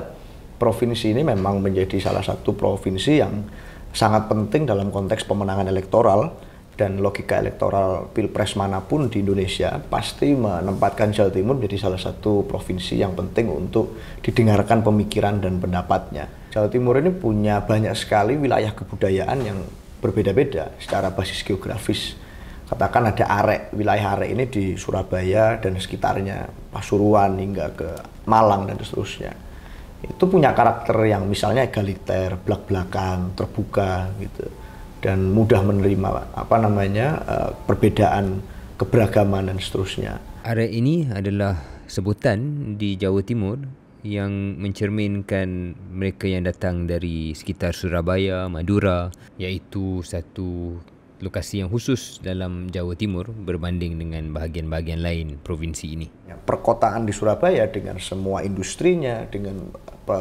provinsi ini memang menjadi salah satu provinsi yang sangat penting dalam konteks pemenangan elektoral dan logika elektoral pilpres manapun di Indonesia pasti menempatkan Jawa Timur menjadi salah satu provinsi yang penting untuk didengarkan pemikiran dan pendapatnya. Jawa Timur ini punya banyak sekali wilayah kebudayaan yang berbeda-beda secara basis geografis katakan ada arek wilayah arek ini di Surabaya dan sekitarnya Pasuruan hingga ke Malang dan seterusnya itu punya karakter yang misalnya egaliter belak-belakan terbuka gitu dan mudah menerima apa namanya eh, perbedaan keberagaman dan seterusnya arek ini adalah sebutan di Jawa Timur yang mencerminkan mereka yang datang dari sekitar Surabaya, Madura iaitu satu lokasi yang khusus dalam Jawa Timur berbanding dengan bahagian-bahagian lain provinsi ini. Ya, perkotaan di Surabaya dengan semua industrinya, dengan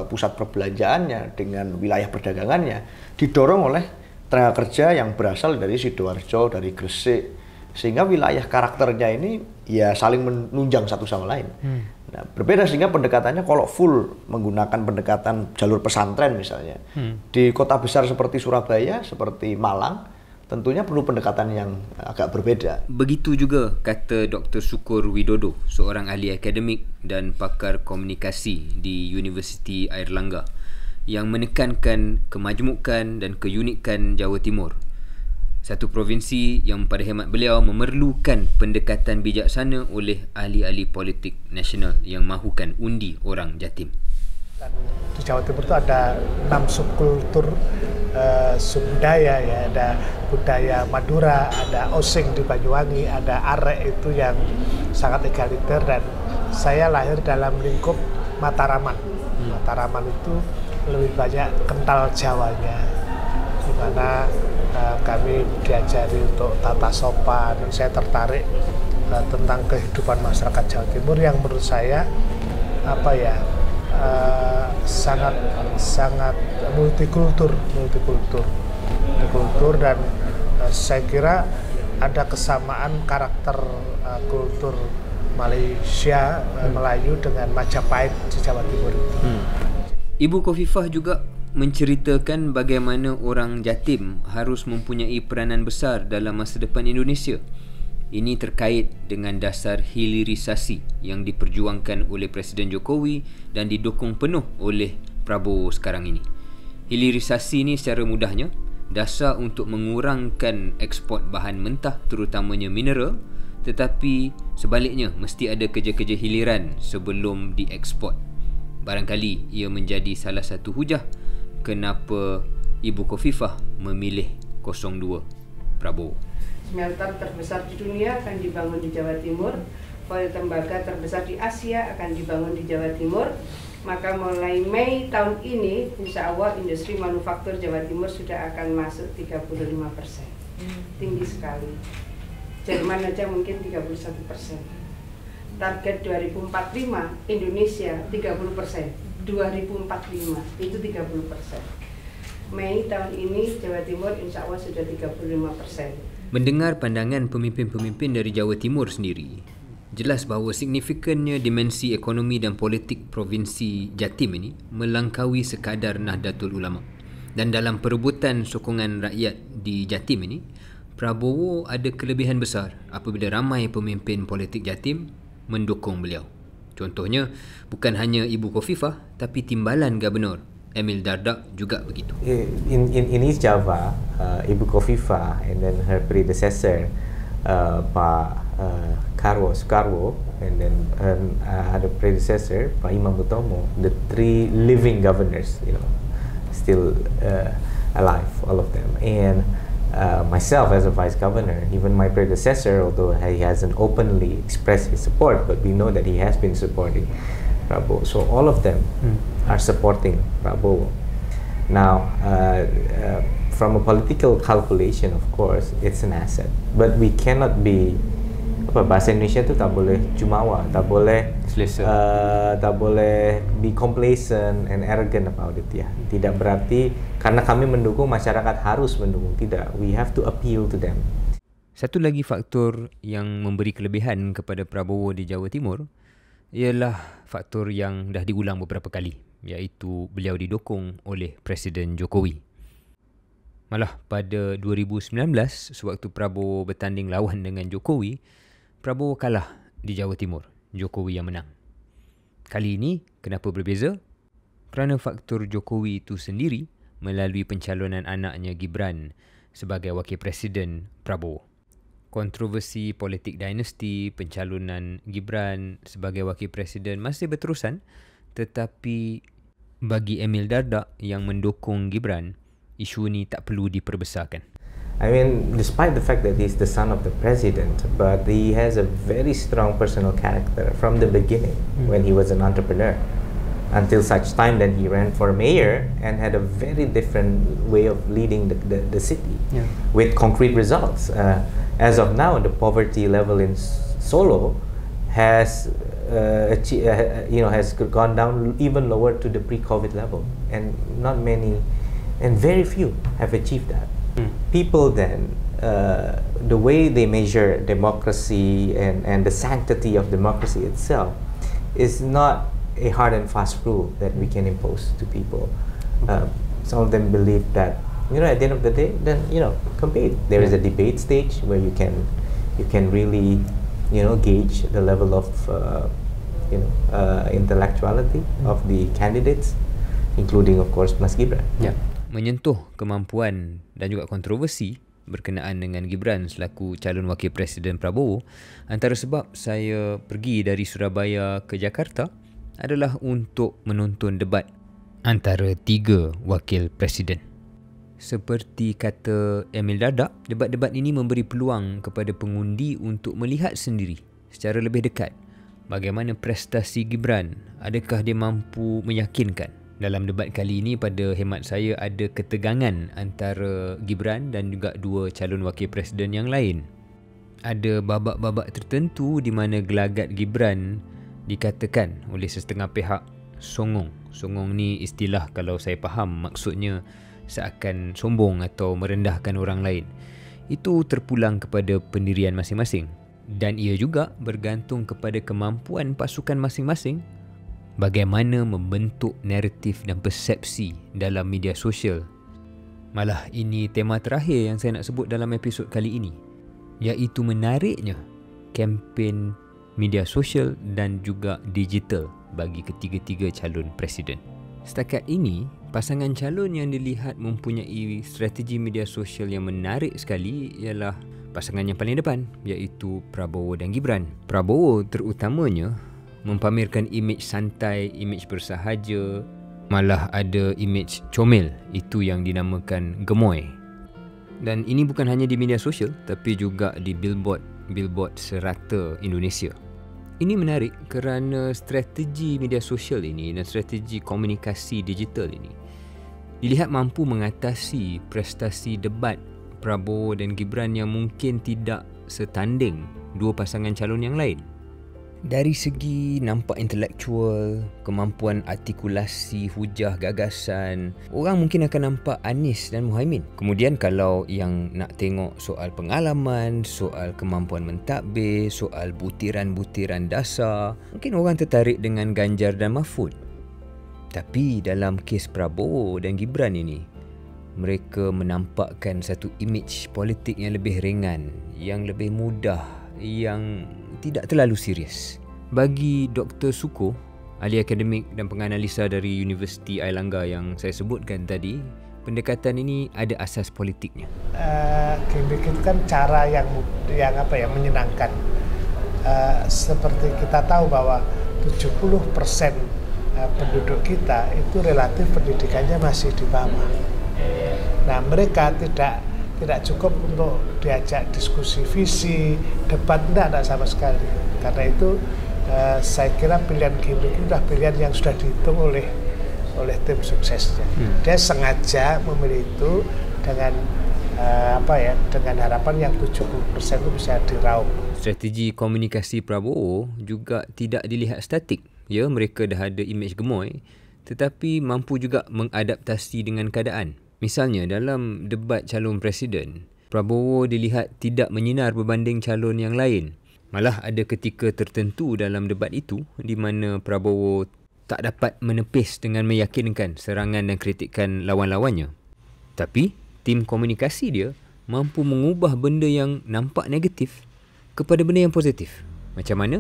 pusat perbelanjaannya, dengan wilayah perdagangannya didorong oleh tenaga kerja yang berasal dari Sidoarjo, dari Gresik, sehingga wilayah karakternya ini ya saling menunjang satu sama lain. Hmm. Nah, berbeda sehingga pendekatannya kalau full menggunakan pendekatan jalur pesantren misalnya. Hmm. Di kota besar seperti Surabaya, seperti Malang, tentunya perlu pendekatan yang agak berbeda. Begitu juga kata Dr. Sukur Widodo, seorang ahli akademik dan pakar komunikasi di Universiti Air Langga, yang menekankan kemajmukan dan keunikan Jawa Timur. Satu provinsi yang pada hemat beliau memerlukan pendekatan bijaksana oleh ahli-ahli politik nasional yang mahukan undi orang jatim. dan di Jawa Timur itu ada enam subkultur uh, eh, subbudaya ya ada budaya Madura, ada Osing di Banyuwangi, ada Arek itu yang sangat egaliter dan saya lahir dalam lingkup Mataraman. Hmm. Mataraman itu lebih banyak kental Jawanya, di mana uh, kami diajari untuk tata sopan. Dan saya tertarik eh, tentang kehidupan masyarakat Jawa Timur yang menurut saya apa ya sangat sangat multikultur multikultur multikultur dan uh, saya kira ada kesamaan karakter uh, kultur Malaysia eh, hmm. Melayu dengan Majapahit di Jawa Timur. Hmm. Ibu Kofifah juga menceritakan bagaimana orang Jatim harus mempunyai peranan besar dalam masa depan Indonesia. Ini terkait dengan dasar hilirisasi yang diperjuangkan oleh Presiden Jokowi dan didukung penuh oleh Prabowo sekarang ini. Hilirisasi ini secara mudahnya dasar untuk mengurangkan ekspor bahan mentah terutamanya mineral tetapi sebaliknya mesti ada kerja-kerja hiliran sebelum diekspor. Barangkali ia menjadi salah satu hujah kenapa Ibu Kofifah memilih 02 Prabowo. smelter terbesar di dunia akan dibangun di Jawa Timur, foil tembaga terbesar di Asia akan dibangun di Jawa Timur. Maka mulai Mei tahun ini, insya Allah industri manufaktur Jawa Timur sudah akan masuk 35 persen, tinggi sekali. Jerman aja mungkin 31 persen. Target 2045 Indonesia 30 persen, 2045 itu 30 persen. Mei tahun ini Jawa Timur insya Allah sudah 35 persen mendengar pandangan pemimpin-pemimpin dari Jawa Timur sendiri. Jelas bahawa signifikannya dimensi ekonomi dan politik provinsi Jatim ini melangkaui sekadar Nahdlatul Ulama. Dan dalam perebutan sokongan rakyat di Jatim ini, Prabowo ada kelebihan besar apabila ramai pemimpin politik Jatim mendukung beliau. Contohnya, bukan hanya Ibu Kofifah tapi timbalan gubernur Emil Dardak juga begitu. Eh, in in Java, uh, Ibu Kofifa and then her predecessor uh, Pak uh, Karwo Sukarwo and then her um, uh, other predecessor Pak Imam Butomo, the three living governors, you know, still uh, alive, all of them, and. Uh, myself as a vice governor, even my predecessor, although he hasn't openly expressed his support, but we know that he has been supporting Prabowo. So all of them mm. are supporting Prabowo. Now, uh, uh, from a political calculation, of course, it's an asset. But we cannot be apa bahasa Indonesia itu tak boleh jumawa, tak boleh uh, tak boleh be complacent and arrogant about it ya. Tidak berarti karena kami mendukung masyarakat harus mendukung tidak. We have to appeal to them. Satu lagi faktor yang memberi kelebihan kepada Prabowo di Jawa Timur ialah faktor yang dah diulang beberapa kali iaitu beliau didukung oleh Presiden Jokowi. Malah pada 2019 sewaktu Prabowo bertanding lawan dengan Jokowi, Prabowo kalah di Jawa Timur. Jokowi yang menang. Kali ini kenapa berbeza? Kerana faktor Jokowi itu sendiri melalui pencalonan anaknya Gibran sebagai wakil presiden Prabowo kontroversi politik dinasti pencalonan Gibran sebagai wakil presiden masih berterusan tetapi bagi Emil Dardak yang mendukung Gibran isu ini tak perlu diperbesarkan I mean despite the fact that he's the son of the president but he has a very strong personal character from the beginning hmm. when he was an entrepreneur until such time then he ran for mayor and had a very different way of leading the the, the city yeah. with concrete results uh, as of now, the poverty level in Solo has uh, uh, you know has gone down even lower to the pre-COVID level, and not many, and very few have achieved that. Mm. People then. Uh, the way they measure democracy and, and the sanctity of democracy itself is not a hard and fast rule that we can impose to people. Okay. Hmm. Uh, some of them believe that you know, at the end of the day, then you know, compete. There yeah. is a debate stage where you can, you can really, you know, gauge the level of, uh, you know, uh, intellectuality mm. of the candidates, including of course Mas Gibran. Yeah. Menyentuh kemampuan dan juga kontroversi berkenaan dengan Gibran selaku calon wakil presiden Prabowo, antara sebab saya pergi dari Surabaya ke Jakarta adalah untuk menonton debat antara tiga wakil presiden seperti kata Emil Dardak, debat-debat ini memberi peluang kepada pengundi untuk melihat sendiri secara lebih dekat bagaimana prestasi Gibran, adakah dia mampu meyakinkan. Dalam debat kali ini pada hemat saya ada ketegangan antara Gibran dan juga dua calon wakil presiden yang lain. Ada babak-babak tertentu di mana gelagat Gibran dikatakan oleh setengah pihak songong. Songong ni istilah kalau saya faham maksudnya seakan sombong atau merendahkan orang lain. Itu terpulang kepada pendirian masing-masing dan ia juga bergantung kepada kemampuan pasukan masing-masing bagaimana membentuk naratif dan persepsi dalam media sosial. Malah ini tema terakhir yang saya nak sebut dalam episod kali ini iaitu menariknya kempen media sosial dan juga digital bagi ketiga-tiga calon presiden. Setakat ini, Pasangan calon yang dilihat mempunyai strategi media sosial yang menarik sekali ialah pasangan yang paling depan iaitu Prabowo dan Gibran. Prabowo terutamanya mempamerkan imej santai, imej bersahaja, malah ada imej comel itu yang dinamakan gemoy. Dan ini bukan hanya di media sosial tapi juga di billboard billboard serata Indonesia. Ini menarik kerana strategi media sosial ini dan strategi komunikasi digital ini dilihat mampu mengatasi prestasi debat Prabowo dan Gibran yang mungkin tidak setanding dua pasangan calon yang lain. Dari segi nampak intelektual, kemampuan artikulasi hujah gagasan, orang mungkin akan nampak Anis dan Muhaimin. Kemudian kalau yang nak tengok soal pengalaman, soal kemampuan mentadbir, soal butiran-butiran dasar, mungkin orang tertarik dengan Ganjar dan Mahfud. Tapi dalam kes Prabowo dan Gibran ini, mereka menampakkan satu imej politik yang lebih ringan, yang lebih mudah, yang tidak terlalu serius. Bagi Dr. Suko, ahli akademik dan penganalisa dari Universiti Ailangga yang saya sebutkan tadi, pendekatan ini ada asas politiknya. Uh, itu kan cara yang yang apa ya menyenangkan. Uh, seperti kita tahu bahwa 70 persen penduduk kita itu relatif pendidikannya masih di bawah. Nah mereka tidak tidak cukup untuk diajak diskusi visi debat tidak ada sama sekali. Karena itu eh, saya kira pilihan Gimbrik itu adalah pilihan yang sudah dihitung oleh oleh tim suksesnya. Hmm. Dia sengaja memilih itu dengan eh, apa ya dengan harapan yang 70% itu bisa diraup. Strategi komunikasi Prabowo juga tidak dilihat statik ya mereka dah ada imej gemoy tetapi mampu juga mengadaptasi dengan keadaan misalnya dalam debat calon presiden Prabowo dilihat tidak menyinar berbanding calon yang lain malah ada ketika tertentu dalam debat itu di mana Prabowo tak dapat menepis dengan meyakinkan serangan dan kritikan lawan-lawannya tapi tim komunikasi dia mampu mengubah benda yang nampak negatif kepada benda yang positif macam mana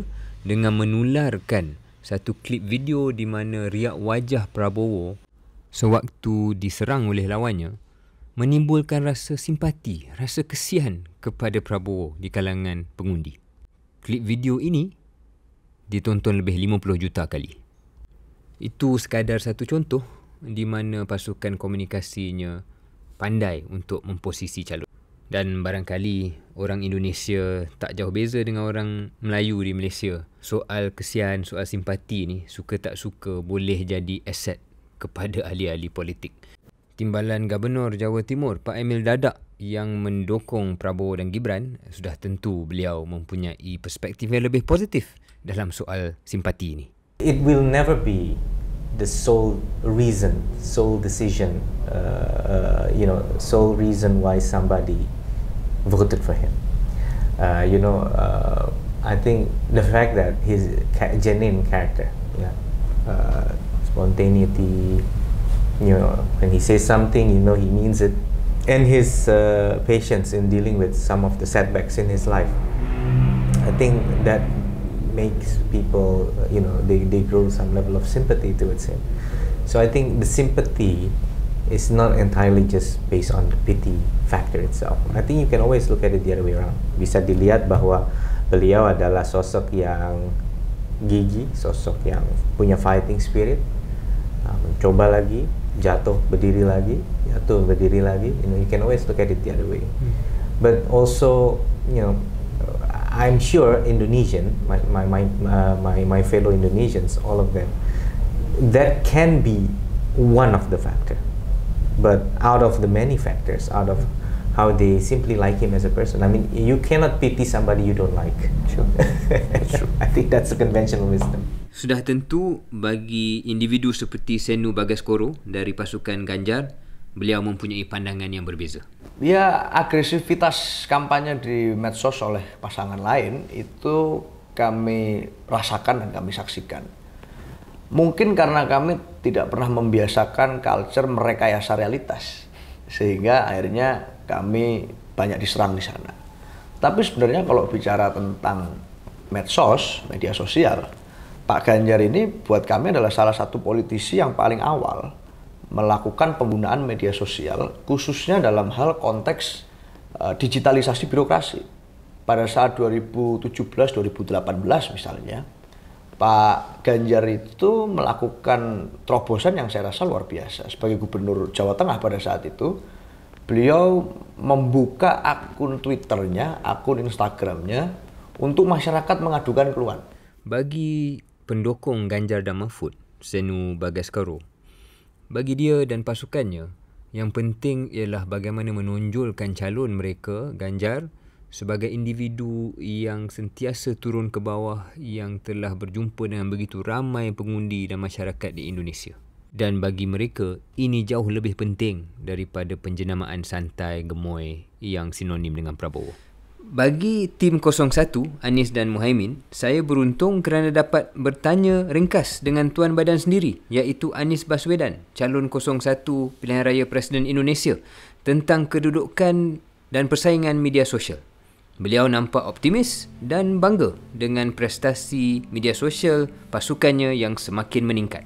dengan menularkan satu klip video di mana riak wajah Prabowo sewaktu diserang oleh lawannya menimbulkan rasa simpati, rasa kesian kepada Prabowo di kalangan pengundi. Klip video ini ditonton lebih 50 juta kali. Itu sekadar satu contoh di mana pasukan komunikasinya pandai untuk memposisi calon dan barangkali orang Indonesia tak jauh beza dengan orang Melayu di Malaysia. Soal kesian, soal simpati ni suka tak suka boleh jadi aset kepada *laughs* ahli-ahli politik. Timbalan Gubernur Jawa Timur Pak Emil Dadak yang mendukung Prabowo dan Gibran sudah tentu beliau mempunyai perspektif yang lebih positif dalam soal simpati ini. It will never be the sole reason, sole decision, uh, uh, you know, sole reason why somebody voted for him. Uh, you know, uh, I think the fact that his ca- genuine character, yeah, uh, spontaneity, you know, when he says something, you know, he means it, and his uh, patience in dealing with some of the setbacks in his life. I think that makes people, uh, you know, they, they grow some level of sympathy towards him. So I think the sympathy it's not entirely just based on the pity factor itself. I think you can always look at it the other way around. Bisa dilihat bahwa beliau adalah sosok yang gigi, sosok yang punya fighting spirit, ah, Coba lagi, jatuh berdiri lagi, jatuh berdiri lagi. You know, you can always look at it the other way. Hmm. But also, you know, I'm sure Indonesian, my my my uh, my, my fellow Indonesians, all of them, that can be one of the factor but out of the many factors, out of how they simply like him as a person. I mean, you cannot pity somebody you don't like. Sure. *laughs* True. I think that's a conventional wisdom. Sudah tentu bagi individu seperti Senu Bagaskoro dari pasukan Ganjar, beliau mempunyai pandangan yang berbeza. Ya, agresivitas kampanye di medsos oleh pasangan lain itu kami rasakan dan kami saksikan Mungkin karena kami tidak pernah membiasakan culture merekayasa realitas. Sehingga akhirnya kami banyak diserang di sana. Tapi sebenarnya kalau bicara tentang medsos, media sosial, Pak Ganjar ini buat kami adalah salah satu politisi yang paling awal melakukan penggunaan media sosial khususnya dalam hal konteks e, digitalisasi birokrasi. Pada saat 2017-2018 misalnya, Pak Ganjar itu melakukan terobosan yang saya rasa luar biasa. Sebagai gubernur Jawa Tengah pada saat itu, beliau membuka akun Twitternya, akun Instagramnya untuk masyarakat mengadukan keluhan. Bagi pendukung Ganjar dan Mahfud, Senu Bagaskaro, bagi dia dan pasukannya, yang penting ialah bagaimana menonjolkan calon mereka, Ganjar, sebagai individu yang sentiasa turun ke bawah yang telah berjumpa dengan begitu ramai pengundi dan masyarakat di Indonesia. Dan bagi mereka, ini jauh lebih penting daripada penjenamaan santai gemoy yang sinonim dengan Prabowo. Bagi tim 01, Anis dan Muhaimin, saya beruntung kerana dapat bertanya ringkas dengan Tuan Badan sendiri, iaitu Anis Baswedan, calon 01 pilihan raya Presiden Indonesia, tentang kedudukan dan persaingan media sosial. Beliau nampak optimis dan bangga dengan prestasi media sosial pasukannya yang semakin meningkat.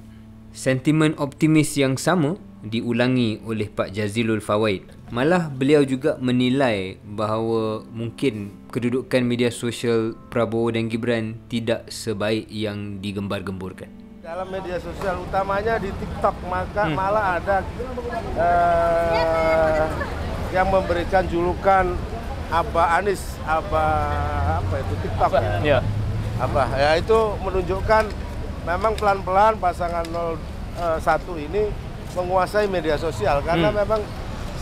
Sentimen optimis yang sama diulangi oleh Pak Jazilul Fawaid. Malah beliau juga menilai bahawa mungkin kedudukan media sosial Prabowo dan Gibran tidak sebaik yang digembar-gemburkan. Dalam media sosial utamanya di TikTok maka hmm. malah ada uh, yang memberikan julukan Abah Anis, Abah apa itu TikTok Abah. ya. Iya. Ya itu menunjukkan memang pelan-pelan pasangan 01 eh, ini menguasai media sosial karena hmm. memang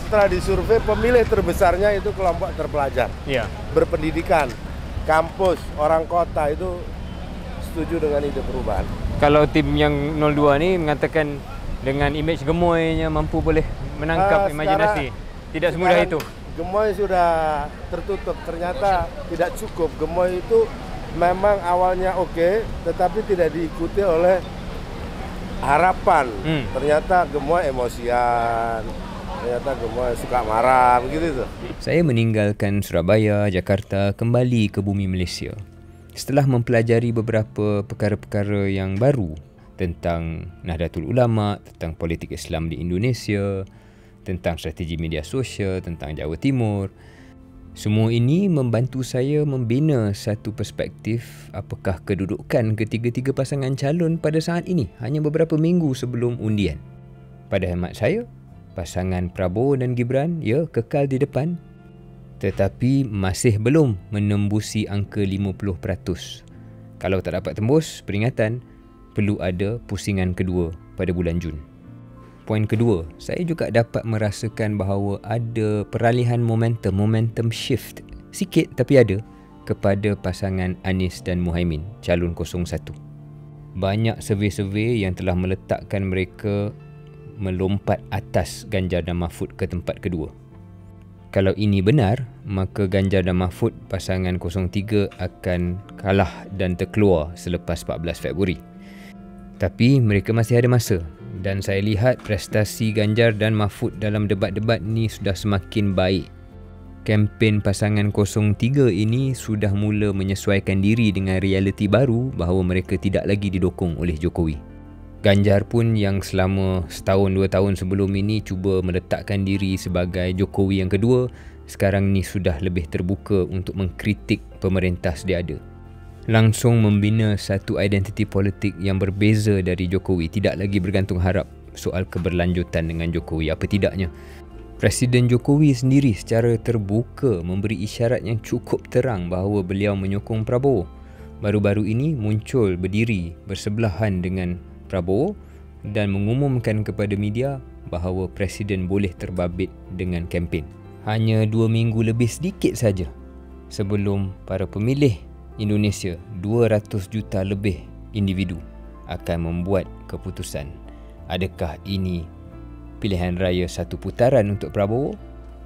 setelah disurvei pemilih terbesarnya itu kelompok terpelajar. Ya. Berpendidikan, kampus, orang kota itu setuju dengan ide perubahan. Kalau tim yang 02 ini mengatakan dengan image gemoynya mampu boleh menangkap uh, imajinasi. Tidak semudah itu. gemoy sudah tertutup ternyata tidak cukup gemoy itu memang awalnya oke okay, tetapi tidak diikuti oleh harapan hmm. ternyata gemoy emosian ternyata gemoy suka marah begitu tuh. saya meninggalkan Surabaya Jakarta kembali ke bumi Malaysia setelah mempelajari beberapa perkara-perkara yang baru tentang Nahdlatul Ulama tentang politik Islam di Indonesia tentang strategi media sosial, tentang Jawa Timur. Semua ini membantu saya membina satu perspektif apakah kedudukan ketiga-tiga pasangan calon pada saat ini, hanya beberapa minggu sebelum undian. Pada hemat saya, pasangan Prabowo dan Gibran ya kekal di depan tetapi masih belum menembusi angka 50%. Kalau tak dapat tembus, peringatan perlu ada pusingan kedua pada bulan Jun. Poin kedua, saya juga dapat merasakan bahawa ada peralihan momentum, momentum shift. Sikit tapi ada kepada pasangan Anis dan Muhaimin, calon 01. Banyak survey-survey yang telah meletakkan mereka melompat atas Ganjar dan Mahfud ke tempat kedua. Kalau ini benar, maka Ganjar dan Mahfud pasangan 03 akan kalah dan terkeluar selepas 14 Februari. Tapi mereka masih ada masa dan saya lihat prestasi Ganjar dan Mahfud dalam debat-debat ni sudah semakin baik. Kempen pasangan 03 ini sudah mula menyesuaikan diri dengan realiti baru bahawa mereka tidak lagi didokong oleh Jokowi. Ganjar pun yang selama setahun dua tahun sebelum ini cuba meletakkan diri sebagai Jokowi yang kedua, sekarang ni sudah lebih terbuka untuk mengkritik pemerintah sedia ada langsung membina satu identiti politik yang berbeza dari Jokowi tidak lagi bergantung harap soal keberlanjutan dengan Jokowi apa tidaknya. Presiden Jokowi sendiri secara terbuka memberi isyarat yang cukup terang bahawa beliau menyokong Prabowo. Baru-baru ini muncul berdiri bersebelahan dengan Prabowo dan mengumumkan kepada media bahawa Presiden boleh terbabit dengan kempen. Hanya dua minggu lebih sedikit saja sebelum para pemilih Indonesia 200 juta lebih individu akan membuat keputusan adakah ini pilihan raya satu putaran untuk Prabowo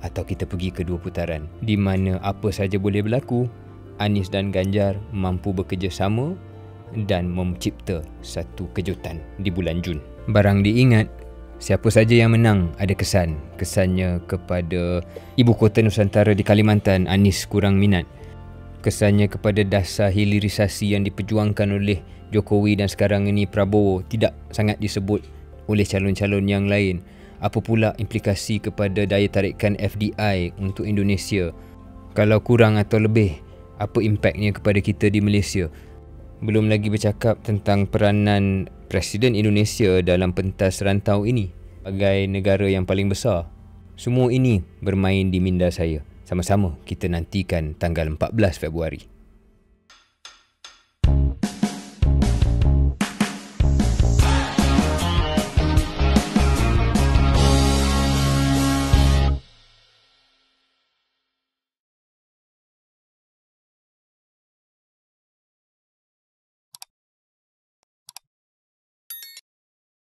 atau kita pergi ke dua putaran di mana apa saja boleh berlaku Anies dan Ganjar mampu bekerjasama dan mencipta satu kejutan di bulan Jun barang diingat siapa saja yang menang ada kesan kesannya kepada ibu kota Nusantara di Kalimantan Anies kurang minat Kesannya kepada dasar hilirisasi yang diperjuangkan oleh Jokowi dan sekarang ini Prabowo tidak sangat disebut oleh calon-calon yang lain. Apa pula implikasi kepada daya tarikan FDI untuk Indonesia? Kalau kurang atau lebih, apa impaknya kepada kita di Malaysia? Belum lagi bercakap tentang peranan Presiden Indonesia dalam pentas rantau ini sebagai negara yang paling besar. Semua ini bermain di minda saya. Sama-sama kita nantikan tanggal 14 Februari.